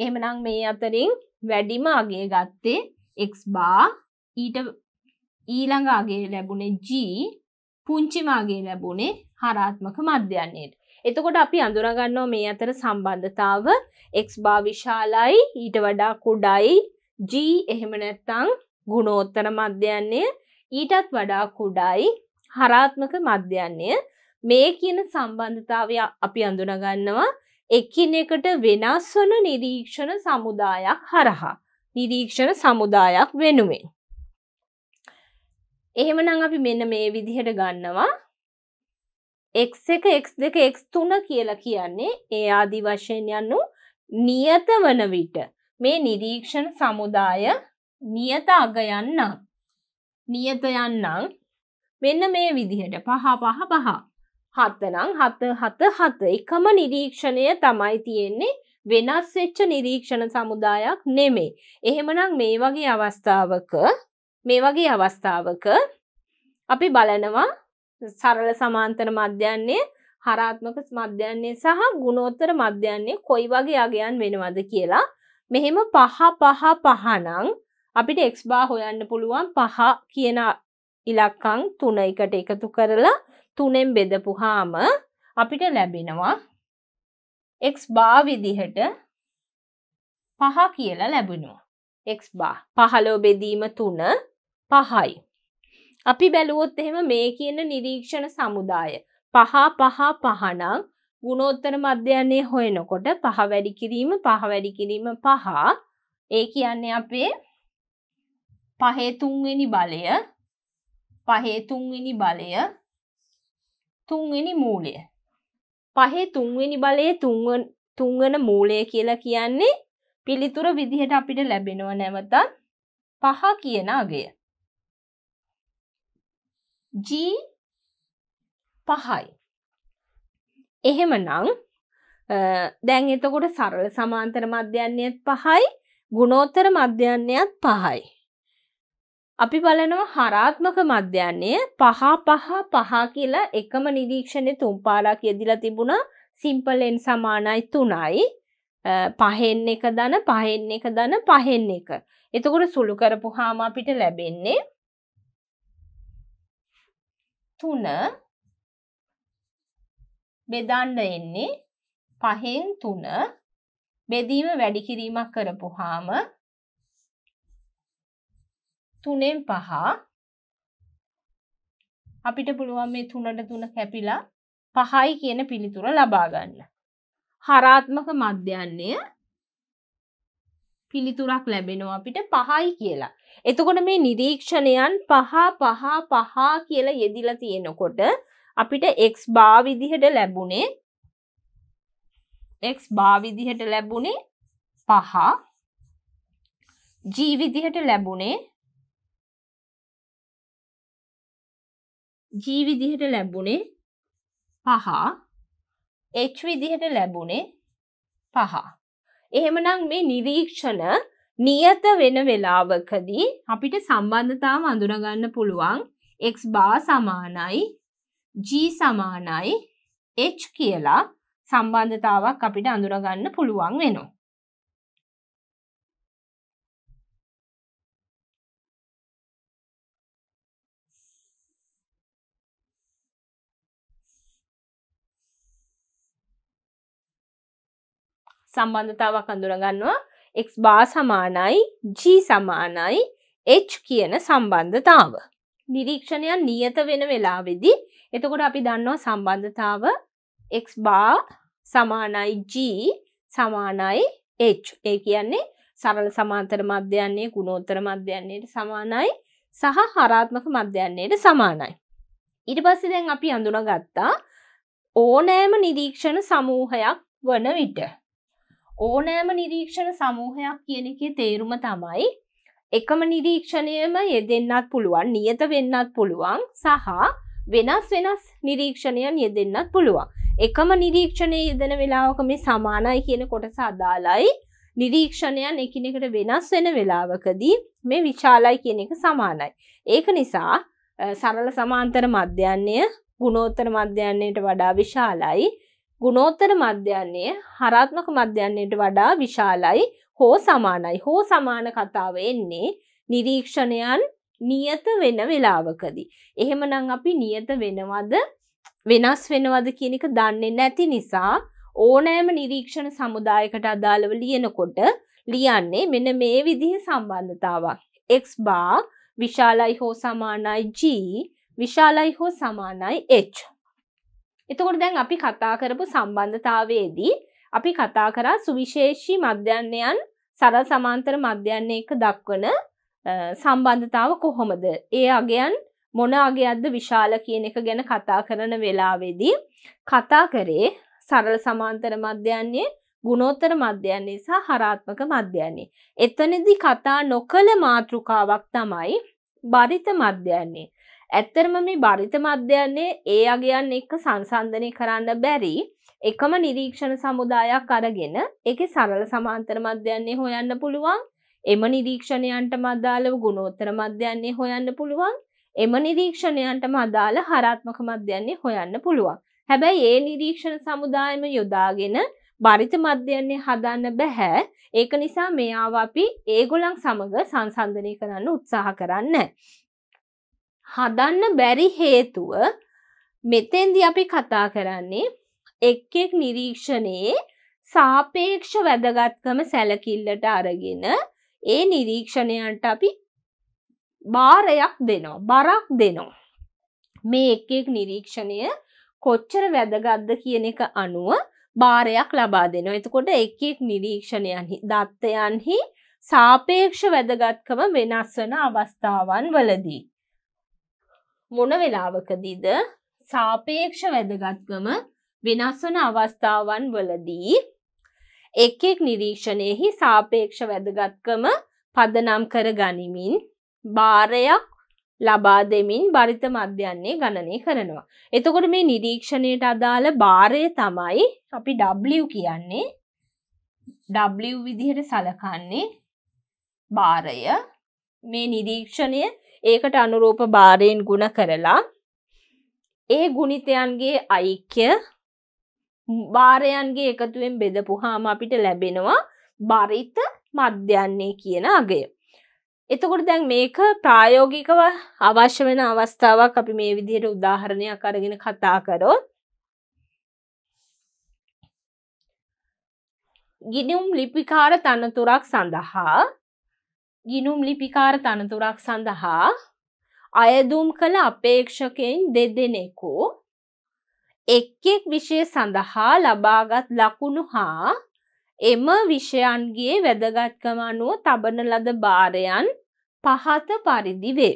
S1: එහමනං මේ අතරින් වැඩිම අගේ ගත්තේ එක් බා ඊට ඊළඟාගේ ලැබුණේ ජී පුංචිමාගේ ලැබුණේ හරාත්මක මධ්‍යන්නේයට එතකොට අපි අඳුරගන්නෝ මේ අතර සම්බන්ධතාව එක් භාවිශාලයි ඊට වඩා කුඩයි ජී එහෙම නැත්තං ගුණෝත්තර මධ්‍යන්නේ ඊටත් වඩා කුඩායි හරාත්මක මධ්‍යන්නේ මේ කියන සම්බන්ධතාවය අපි අඳුනගන්නවා එකිනෙකට වෙනස් වන නිරීක්ෂණ සමුදායක් හරහා නිරීක්ෂණ සමුදායක් වෙනුවෙන්. එහෙමනම් අපි මෙන්න මේ විදිහට ගන්නවා x1 x2 x3 කියලා කියන්නේ ඒ ආදි වශයෙන් යනු නියත වන විට මේ නිරීක්ෂණ සමුදාය නියත අග යන්නම්. නියත යන්නම් මෙන්න මේ විදිහට පහ පහ පහ. හත්තනම් හත හත හත එකම නිරීක්ෂණය තමයි තියෙන්නේ වෙනස් වෙච්ච නිරීක්ෂණ සමුදායක් නෙමේ. එහෙමනම් මේ වගේ අවස්ථාවක මේ වගේ අවස්ථාවක අපි බලනවා සරල සමාන්තර මධ්‍යන්නේ හරාත්මක මධ්‍යන්නේ සහ ගුණෝත්තර මධ්‍යන්නේ කොයි වගේ අගයන් වෙනවද කියලා මෙහෙම පහ පහ පහනං අපිට එක්ස් බා හොයන්න පුළුවන් පහ කියන ඉලක්කං තුන එකට එකතු කරලා තුනෙන් බෙදපුහාම අපිට ලැබෙනවා එක්ස් බා විදිහට පහ කියලා ලැබෙනවා එක්ස් බා පහලෝ බෙදීම තුන පහයි අපි බැලුවොත් එහෙම මේ කියන නිරීක්ෂණ සමුදාය පහ පහ පහනං ගුණෝත්තර මධ්‍යයනය හොයනකොට පහ වැඩි කිරීම පහ වැඩි කිරීම පහ ඒ කියන්නේ අපේ පහේතුන්වෙනි බලය පහේතුන්වෙනි බලය තුන්වෙනි මූලය පහේ තුන්වෙනි බලයේ තුන්වන මූලය කියලා කියන්නේ පිළිතුර විදිහට අපිට ලැබෙනව නැවතත් පහ කියන අගය. G පහයි. එහෙමනම් දැන් එතකොට සරල සමාන්තර මධ්‍යන්නේත් පහයි ගුණෝත්තර මධ්‍යන්නේත් පහයි. අපි බලනවා හරාත්මක මධ්‍යන්නේ පහ පහ පහ කියලා එකම නිරීක්ෂණය තුම්පාරක් යෙදිලා තිබුණා සිම්පලෙන් සමානයි තුනයි පහෙන් එක දන පහෙන් එක දන පහෙන් එක. එතකොට සුළු කරපු හාම අපිට ලැබෙන්නේ තුන බෙදන්න එන්නේ පහෙන් තුන බෙදීම වැඩිකිරීමක් කරපු හාම තුනෙන් පහ අපිට පුළුවන් මේ තුනට තුන කැපිලා පහයි කියන පිළිතුර ලබාගන්න. හරාත්මක මධ්‍යන්නේ පිළිතුරක් ලැබෙනවා අපිට පහයි කියලා. එතකොට මේ නිරීක්ෂණයන් පහ පහ පහ කියලා යෙදිලා තියෙනකොට අපිට එක් භාවිදිහට ලැබුණේ එක් භාවිදිහට ලැබුණේ පහ ජීවිදිහට
S2: ලැබුණේ G විදිහට
S1: ලැබුණේ පහ H විදිහට ලැබුණේ පහ. එහෙමනම් මේ නිරීක්ෂණ නියත වෙන වෙලාවකදී අපිට සම්බන්ධතාව අඳුනගන්න පුළුවන් x බා සමානයි g සමානයි h කියලා සම්බන්ධතාවක් අපිට අඳුනගන්න
S2: පුළුවන් වෙනවා.
S1: සම්බන්ධතාවක් අඳුරගන්නවා එක් බා සමානයි ජී සමානයි එච් කියන සම්බන්ධතාව. නිරීක්ෂණයන් නියත වෙන වෙලාවෙදි එතකොට අපි දන්නවා සම්බන්ධතාව එක් බා සමානයි ජී සමානයි එච් ඒ කියන්නේ සරල සමාන්තර මධ්‍යයන්නේ ගුණෝත්තර මධ්‍යයන්නේයට සමානයි සහ හරාත්මක මධ්‍යයන්නේයට සමානයි. ඉට පස්ස දැන් අපි අඳුන ගත්තා ඕනෑම නිරීක්ෂණ සමූහයක් වන විට ඕනෑම නිරීක්ෂණ සමූහයක් කියන එකේ තේරුම තමයි එකම නිරීක්ෂණයම යෙදෙන්නත් පුළුවන් නියත වෙන්නත් පුළුවන් සහ වෙනස් වෙනස් නිරීක්ෂණයන් යෙදෙන්නත් පුළුවන්. එකම නිරීක්ෂණය යෙදෙන වෙලාවක මේ සමානයි කියන කොටස අදාළයි නිරීක්ෂණයන් එකිනෙකට වෙනස් වෙන වෙලාවකදී මේ විශාලයි කියන එක සමානයි. ඒක නිසා සරල සමාන්තර මධ්‍යන්නය ගුණෝත්තර මධ්‍යන්නයට වඩා විශාලයි. ගුණෝත්තර මධ්‍යන්නේ හරාත්මක මධ්‍යන්නයට වඩා විශාලයි හෝ සමානයි හෝ සමාන කතාව එන්නේ නිරීක්ෂණයන් නියත වෙන වෙලාවකදී. එහෙමනම් අපි නියත වෙනවද වෙනස් වෙනවද කියන එක දන්නේ නැති නිසා ඕනෑම නිරීක්ෂණ සමුදායකට අදාළව ලියනකොට ලියන්නේ මෙන්න මේ විදිහ සම්බන්ධතාවක්. x බා විශාලයි හෝ සමානයි g විශාලයි හෝ සමානයි h. එතකොට දැන් අපි කතා කරපු සම්බන්ධතාවයේදී අපි කතා කරා සුවිශේෂී මධ්‍යන්නයන් සරල් සමාන්තර මධ්‍යන්නේ එක දක්වන සම්බන්ධතාව කොහොමද. ඒ අගයන් මොන අගයක්ද විශාල කියන එක ගැන කතා කරන වෙලාවේදී කතා කරේ සරල සමාන්තර මධ්‍යන්නේ ගුණෝත්තර මධ්‍යන්නේ සහ හරාත්මක මධ්‍යන්නේ. එතනදි කතා නොකළ මාතෘකාවක් තමයි බරිත මධ්‍යන්නේ. ඇත්තරම මේ බරිත මධ්‍යයන්නේ ඒ අගයන් එක්ක සංසන්ධනය කරන්න බැරි එකම නිරීක්ෂණ සමුදායක් අරගෙන එක සරල සමාන්තර මධ්‍යයන්නේ හොයන්න පුළුවන් එම නිරීක්ෂණයන්ට මදාලව ගුණෝත්තර මධ්‍යයන්නේ හොයන්න පුළුවන් එම නිරීක්ෂණයන්ට මදාල හරාත්මක මධ්‍යයන්නේ හොයන්න පුළුවන් හැබැයි ඒ නිරීක්ෂණ සමුදායම යොදාගෙන බරිත මධ්‍යයන්නේ හදන්න බැහැ ඒක නිසා මෙයාව අපි ඒගොලන් සමඟ සංසන්ධනය කරන්න උත්සාහ කරන්න. හදන්න බැරි හේතුව මෙතෙන්දි අපි කතා කරන්නේ එක් එක් නිරීක්ෂණයේ සාපේක්ෂ වැදගත්කම සැලකිල්ලට අරගෙන ඒ නිරීක්ෂණයන්ට අපි භාරයක් දෙනවා බරක් දෙනවා මේ එක් එක් නිරීක්ෂණය කොච්චර වැදගත්ද කියන එක අනුව භාරයක් ලබා දෙනවා එතකොට එක් එක් නිරීක්ෂණයන්හි දත්තයන්හි සාපේක්ෂ වැදගත්කම වෙනස් වන අවස්ථාවන් වලදී මොන වෙලාවකදීද සාපේක්ෂ වැදගත්කම වෙනස් වන අවස්ථාවන් වලදී එක් එක් නිරීක්ෂණයෙහි සාපේක්ෂ වැදගත්කම පදනම් කර ගනිමින් භාරයක් ලබා දෙමින් බරිත මධ්‍යන්නේ ගණනය කරනවා. එතකොට මේ නිරීක්ෂණයට අදාළ භාරය තමයි අපි W කියන්නේ W විදිහට සලකන්නේ භාරය මේ නිරීක්ෂණය ඒකට අනුරූප භාරයෙන් ගුණ කරලා ඒ ගුණිතයන්ගේ ඓක්‍ය භාරයන්ගේ එකතුවෙන් බෙදපුහාම අපිට ලැබෙනවා බරිත මධ්‍යන්නේ කියන අගය. එතකොට දැන් මේක ප්‍රායෝගිකව අවශ්‍ය වෙන අවස්ථාවක් අපි මේ විදිහට උදාහරණයක් අරගෙන කතා කරොත් ගිනිුම් ලිපිකාර තනතුරක් සඳහා ගිනුම් ලිපිකාර තනතුරක් සඳහා අයදුම් කළ අපේක්ෂකයෙන් දෙදෙනෙකු එක්කෙක් විෂය සඳහා ලබාගත් ලකුණු හා එම විෂයන්ගේ වැදගත්කම අනුව තබන ලද භාරයන් පහත පරිදි වේ.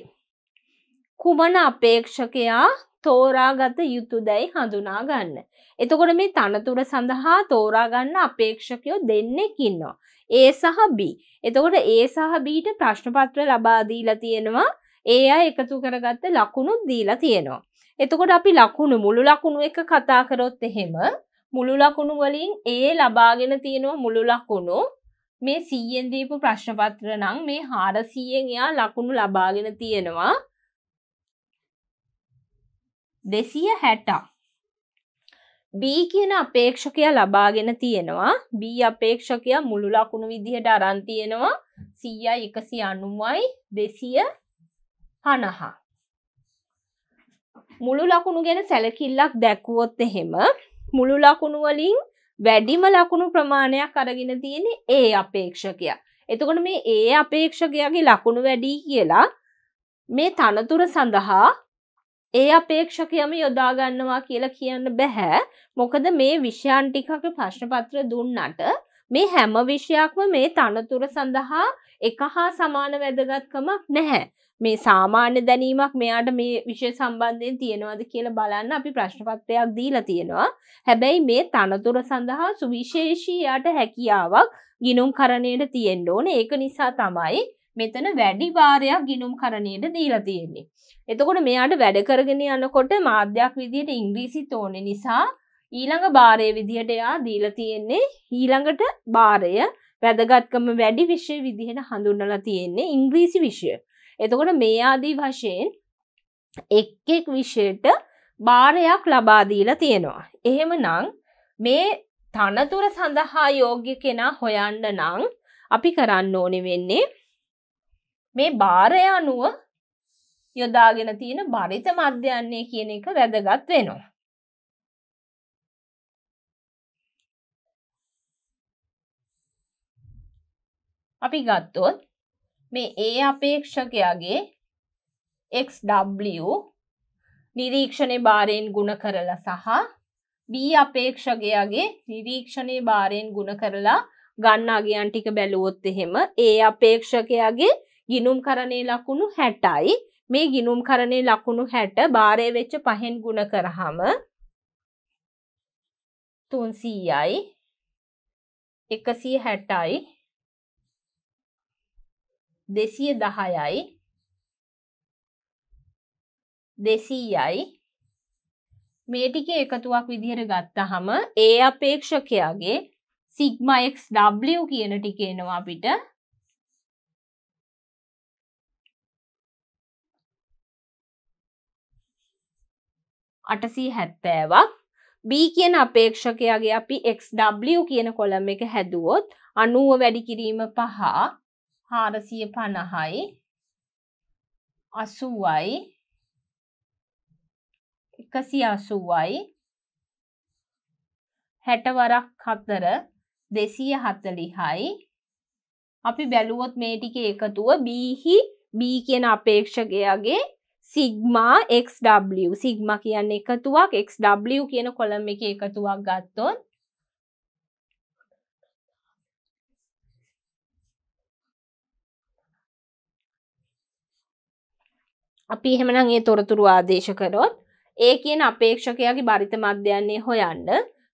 S1: කුමන අපේක්ෂකයා තෝරාගත යුතුදැයි හඳුනා ගන්න. එතකොට මේ තනතුර සඳහා තෝරාගන්න අපේක්ෂකයෝ දෙන්නෙක් ඉන්නවා. ඒ සහ B එතකොට ඒ සහ බීට ප්‍රශ්නපත්‍ර ලබාදීලා තියෙනවා ඒ අය එකතු කරගත්ත ලකුණු දීලා තියෙනවා එතකොට අපි ලකුණු මුළු ලකුණු එක කතා කරොත් එහෙම මුළු ලකුණු වලින් ඒ ලබාගෙන තියෙනවා මුළු ලකුණු මේ සීයෙන් දීපු ප්‍රශ්නපත්‍ර නම් මේ හාරසීයෙන් එයා ලකුණු ලබාගෙන තියෙනවා දෙසිය හැටක් B කියන අපේක්ෂකයා ලබාගෙන තියෙනවා B අපේක්ෂකයා මුළු ලකුණු විදිහට අරන් තියෙනවා 100යි 190යි 250 මුළු ලකුණු ගැන සැලකිල්ලක් දැක්වුවොත් එහෙම මුළු ලකුණු වලින් වැඩිම ලකුණු ප්‍රමාණයක් අරගෙන තියෙන්නේ ඒ අපේක්ෂකයා. එතකොට මේ ඒ අපේක්ෂකයාගේ ලකුණු වැඩි කියලා මේ තනතුර සඳහා ඒ අපේක්ෂකයම යොදාගන්නවා කියලා කියන්න බැහැ මොකද මේ විෂයන් ටිකක ප්‍රශ්නපත්‍ර දුන්නට මේ හැම විෂයක්ම මේ තනතුර සඳහා එක හා සමාන වැදගත්කමක් නැහැ මේ සාමාන්‍ය දැනීමක් මෙයාට මේ විෂය සම්බන්ධයෙන් තියෙනවද කියලා බලන්න අපි ප්‍රශ්නපත්‍රයක් දීලා තියෙනවා හැබැයි මේ තනතුර සඳහා සුවිශේෂී යාට හැකියාවක් ගිනුම් කරණයට තියෙන්න ඕන ඒක නිසා තමයි මෙතන වැඩි වාරයක් ගිනුම්කරණයට දීලා තියෙන්නේ. එතකොට මෙයාට වැඩ කරගෙන යනකොට මාධ්‍යයක් විදියට ඉංග්‍රීසි තෝනේ නිසා ඊළඟ බාරය විදිහට එයා දීලා තියෙන්නේ ඊළඟට බාරය වැදගත්කම වැඩි විෂය විදිහට හඳුන්වලා තියෙන්නේ ඉංග්‍රීසි විෂය. එතකොට මේ ආදී වශයෙන් එක් එක් විෂයට බාරයක් ලබා දීලා තියෙනවා. එහෙමනම් මේ තනතුර සඳහා යෝග්‍ය කෙනා හොයන්න නම් අපි කරන්න ඕනේ වෙන්නේ මේ භාරය අනුව යොදාගෙන තියෙන බරිත මධ්‍යයන්නේ කියන එක වැදගත් වෙනවා. අපි ගත්තොත් මේ ඒ අපේක්ෂකයාගේ XW නිරීක්ෂණේ භාරයෙන් ගුණ කරලා සහ B අපේක්ෂකයාගේ නිරීක්ෂණේ භාරයෙන් ගුණ කරලා ගන්න අගයන් ටික බැලුවොත් එහෙම ඒ අපේක්ෂකයාගේ ගිනුම් කරණය ලකුණු හැටයි මේ ගිනුම් කරණය ලකුණු හැට භාරය වෙච්ච පහෙන් ගුණ කරහම තුන්සීයයි
S2: එකසී හැටයි දෙසිය දහයයි
S1: දෙසීයයි මේ ටික එකතුවක් විදිහට ගත්තහම ඒ අපේක්ෂකයාගේ සිග්මා xw කියන ටික එනවා අපිට අටසී හැත්තෑවක් B කියන අපේක්ෂකයාගේ අපි XW කියන කොළම් එක හැදුවොත් අනුව වැඩි කිරීම පහ හාරසිය පණහයි අසුවයි එකසි අසුවයි හැටවරක් හතර දෙසීය හතලිහයි අපි බැලුවොත් මේ ටික එකතුව බීහි බී කියන අපේක්ෂකයාගේ සිග්මා XW සිග්ම කියන්න එකතුවක් XW කියන කොළම් එක එකතුවක් ගත්තොත් අපි එහෙමනම් ඒ තොරතුරු ආදේශ කරොත් ඒ කියන අපේක්ෂකයාගේ බරිත මධ්‍යයන්නේ හොයන්න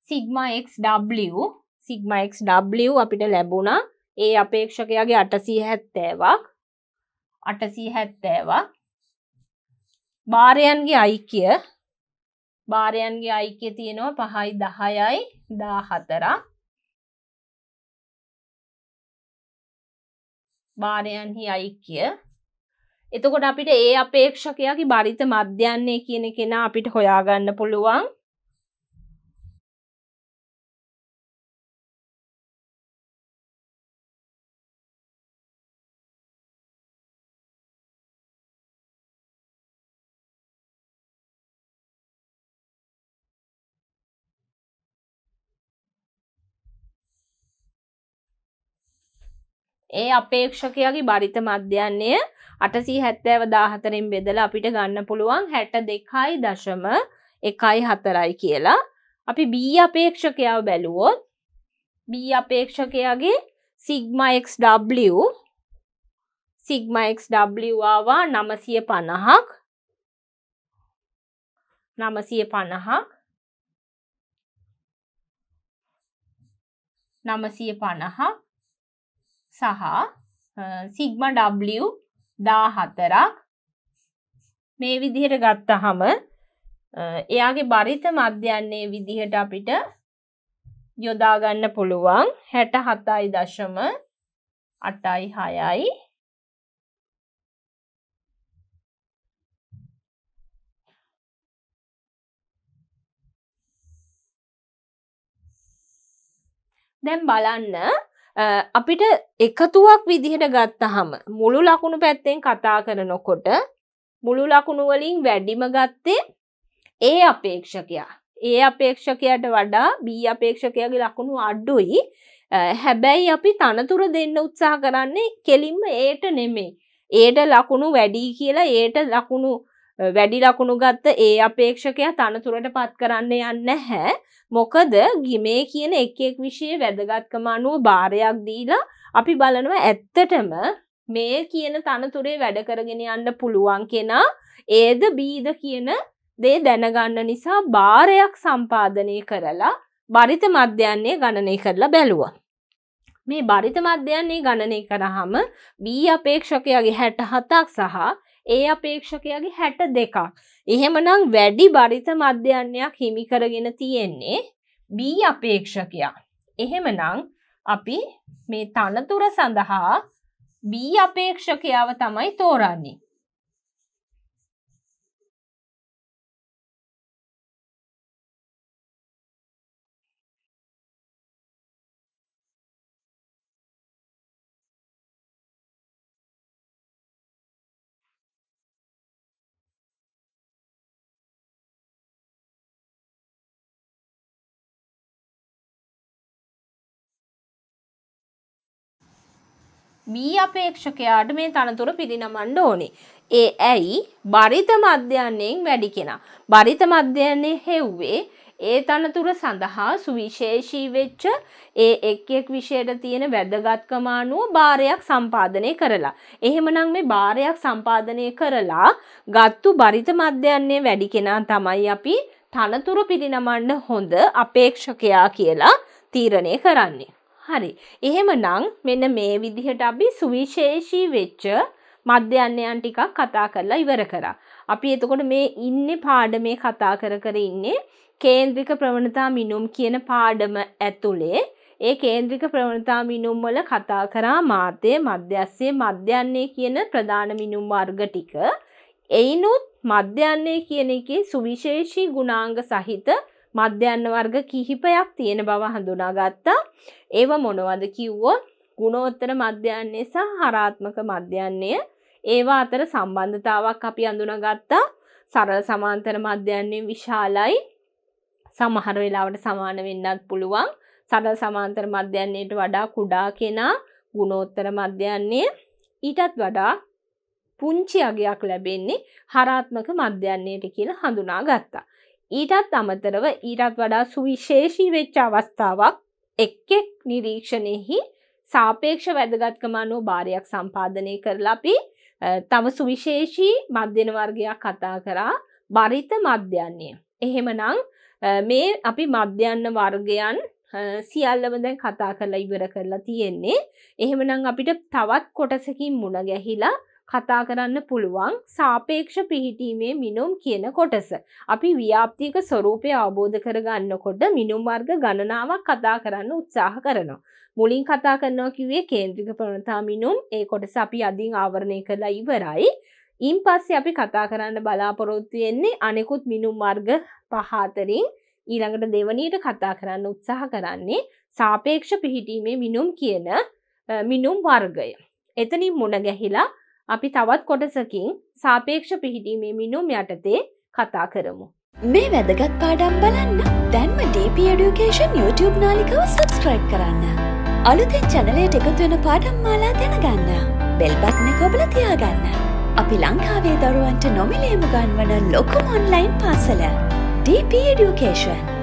S1: සිග්මා XW සිග්මා XW අපිට ලැබුණා ඒ අපේක්ෂකයාගේ අටසී හැත්තෑවක් අටසී හැත්තෑවක් භාරයන්ගේ අයිකිය භාරයන්ගේ අයිකිය තියෙනවා පහයි දහයයි දා හතරක් භාරයන්හි අයික්කිය එතකොට අපිට ඒ අපේක්ෂකයාගේ බරිත මධ්‍යන්නේ කියන කෙනා අපිට හොයාගන්න පුළුවන් ඒ අපේක්ෂකයාගේ බරිත මධ්‍යන්නේය අටසී හැත්තෑව දාහතරෙන් බෙදල අපිට ගන්න පුළුවන් හැට දෙකයි දශම එකයි හතරයි කියලා අපි බී අපේක්ෂකයාව බැලුවොත් බී අපේක්ෂකයාගේ සිග්මක්W සිග්මක්වා නමසිය පණහක් නමසිය පණහක් නමසිය පණහක් සහ සිග්ම W දා හතරක් මේ විදිහට ගත්තහම එයාගේ බරිත මධ්‍යන්නේ විදිහට අපිට යොදාගන්න පුළුවන් හැට හතයි දශම අටයි හයයි දැන් බලන්න අපිට එකතුවක් විදිහට ගත්තහම මුළු ලකුණු පැත්තෙන් කතා කරනොකොට මුළු ලකුණු වලින් වැඩිම ගත්තේ ඒ අපේක්ෂකයා. ඒ අපේක්ෂකයට වඩා බී අපේක්ෂකයාගේ ලකුණු අඩ්ඩුයි හැබැයි අපි තනතුර දෙන්න උත්සාහ කරන්නේ කෙලින්ම ඒට නෙමේ. ඒට ලකුණු වැඩී කියලා ඒට ලකුණු වැඩි ලකුණු ගත්ත ඒ අපේක්ෂකයා තනතුරට පත් කරන්න යන්න හැ. මොකද ගිමේ කියන එක් එක් විෂය වැදගත්කම අනුව භාරයක් දීලා අපි බලනව ඇත්තටම මේ කියන තනතුරේ වැඩ කරගෙන යන්න පුළුවන් කෙනා ඒද බීද කියන දේ දැනගන්න නිසා භාරයක් සම්පාදනය කරලා බරිත මධ්‍යන්නේ ගණනය කරලා බැලුවා. මේ බරිත මධ්‍යන්නේ ගණනය කරහම බී අපේක්ෂකයාගේ හැට හතක් සහ ඒ අපේක්ෂකයාගේ හැට දෙකක්. එහෙමනම් වැඩි බරිත මධ්‍යන්නයක් හිමි කරගෙන තියෙන්නේ B අපේක්ෂකයා. එහෙමනම් අපි මේ තනතුර සඳහා B අපේක්ෂකයාව තමයි තෝරන්නේ. බී අපේක්ෂකයාට මේ තනතුර පිරිනමන්න ඕනේ. ඒ ඇයි බරිත මධ්‍යයන්යෙන් වැඩි කෙනා. බරිත මධ්‍යයන්නේ හෙව්වේ ඒ තනතුර සඳහා සුවිශේෂී වෙච්ච ඒ එක් එක් විෂයට තියෙන වැදගත්කම අනුව බාරයක් සම්පාදනය කරලා. එහෙමනම් මේ බාරයක් සම්පාදනය කරලා ගත්තු බරිත මධ්‍යයන්නේ වැඩි කෙනා තමයි අපි තනතුරු පිරිනමන්න හොඳ අපේක්ෂකයා කියලා තීරණය කරන්නේ. හරි. එහෙමනම් මෙන්න මේ විදිහට අපි සුවිශේෂී වෙච්ච මධ්‍යයන්යන් ටිකක් කතා කරලා ඉවර කරා. අපි එතකොට මේ ඉන්නේ පාඩමේ කතා කර කර ඉන්නේ කේන්ද්‍රික ප්‍රවණතා මිනුම් කියන පාඩම ඇතුලේ ඒ කේන්ද්‍රික ප්‍රවණතා මිනුම් වල කතා කරා මාතේ මධ්‍යස්සේ මධ්‍යන්නේ කියන ප්‍රධාන මිනුම් වර්ග ටික. එයිනුත් මධ්‍යන්නේ කියන එකේ සුවිශේෂී ගුණාංග සහිත මධ්‍යන්න වර්ග කිහිපයක් තියෙන බව හඳුනාගත්තා. ඒව මොනවද කිව්වොත් ගුණෝත්තර මධ්‍යන්නේ සහ හරාත්මක මධ්‍යන්නේ ඒවා අතර සම්බන්ධතාවක් අපි අඳුනගත්තා. සරල සමාන්තර මධ්‍යන්නේ විශාලයි. සමහර වෙලාවට සමාන වෙන්නත් පුළුවන්. සරල සමාන්තර මධ්‍යන්නේට වඩා කුඩා කෙනා ගුණෝත්තර මධ්‍යන්නේ ඊටත් වඩා පුංචි අගයක් ලැබෙන්නේ හරාත්මක මධ්‍යන්නේට කියලා හඳුනා ගත්තා. ඊටත් අමතරව ඊටත් වඩා සුවිශේෂී වෙච්ච අවස්ථාවක් එක්කෙක් නිරීක්ෂණයෙහි සාපේක්ෂ වැදගත්කමනෝ භාරයක් සම්පාධනය කරලා අපි තම සුවිශේෂී මධ්‍යන වර්ගයක් කතා කරා බරිත මධ්‍යන්නේ. එහෙමනං මේ අපි මධ්‍යන්න වර්ගයන් සියල්ලම දැන් කතා කරලා ඉවර කරලා තියෙන්නේ. එහෙමනම් අපිට තවත් කොටසකින් මුණ ගැහිලා කතා කරන්න පුළුවන් සාපේක්ෂ පිහිටීමේ මිනුම් කියන කොටස. අපි ව්‍යාප්තික ස්වරූපය අවබෝධ කරගන්නකොට මිනුම් වර්ග ගණනාවක් කතා කරන්න උත්සාහ කරනවා. මුලින් කතා කරනවා කිව්වේ කේන්ද්‍රික ප්‍රවණතා මිනුම් ඒ කොටස අපි අදින් ආවරණය කළා ඉවරයි. ඉන් පස්සේ අපි කතා කරන්න බලාපොරොත්තු වෙන්නේ අනෙකුත් මිනුම් වර්ග පහ අතරින් ඊළඟට දෙවනියට කතා කරන්න උත්සාහ කරන්නේ සාපේක්ෂ පිහිටීමේ මිනුම් කියන මිනුම් වර්ගය. එතනින් මුණ ගැහිලා අපි තවත් කොටසකින් සාපේක්ෂ පිහිටීමේ මිනුම් යටතේ කතා කරමු. මේ වැදගත් පාඩම් බලන්න දැන්ම DP Education YouTube නාලිකව සබස්ක්‍රයිබ් කරන්න. අලුතින් චැනලයට එකතුවෙන පාඩම් මාලා දැනගන්න. බෙල්බත්න කොබල තියාගන්න. අපි ලංකාවේ දරුවන්ට නොමිලේම ගන්වන ලොකුම ඔන්ලයින් පාසල DP Education.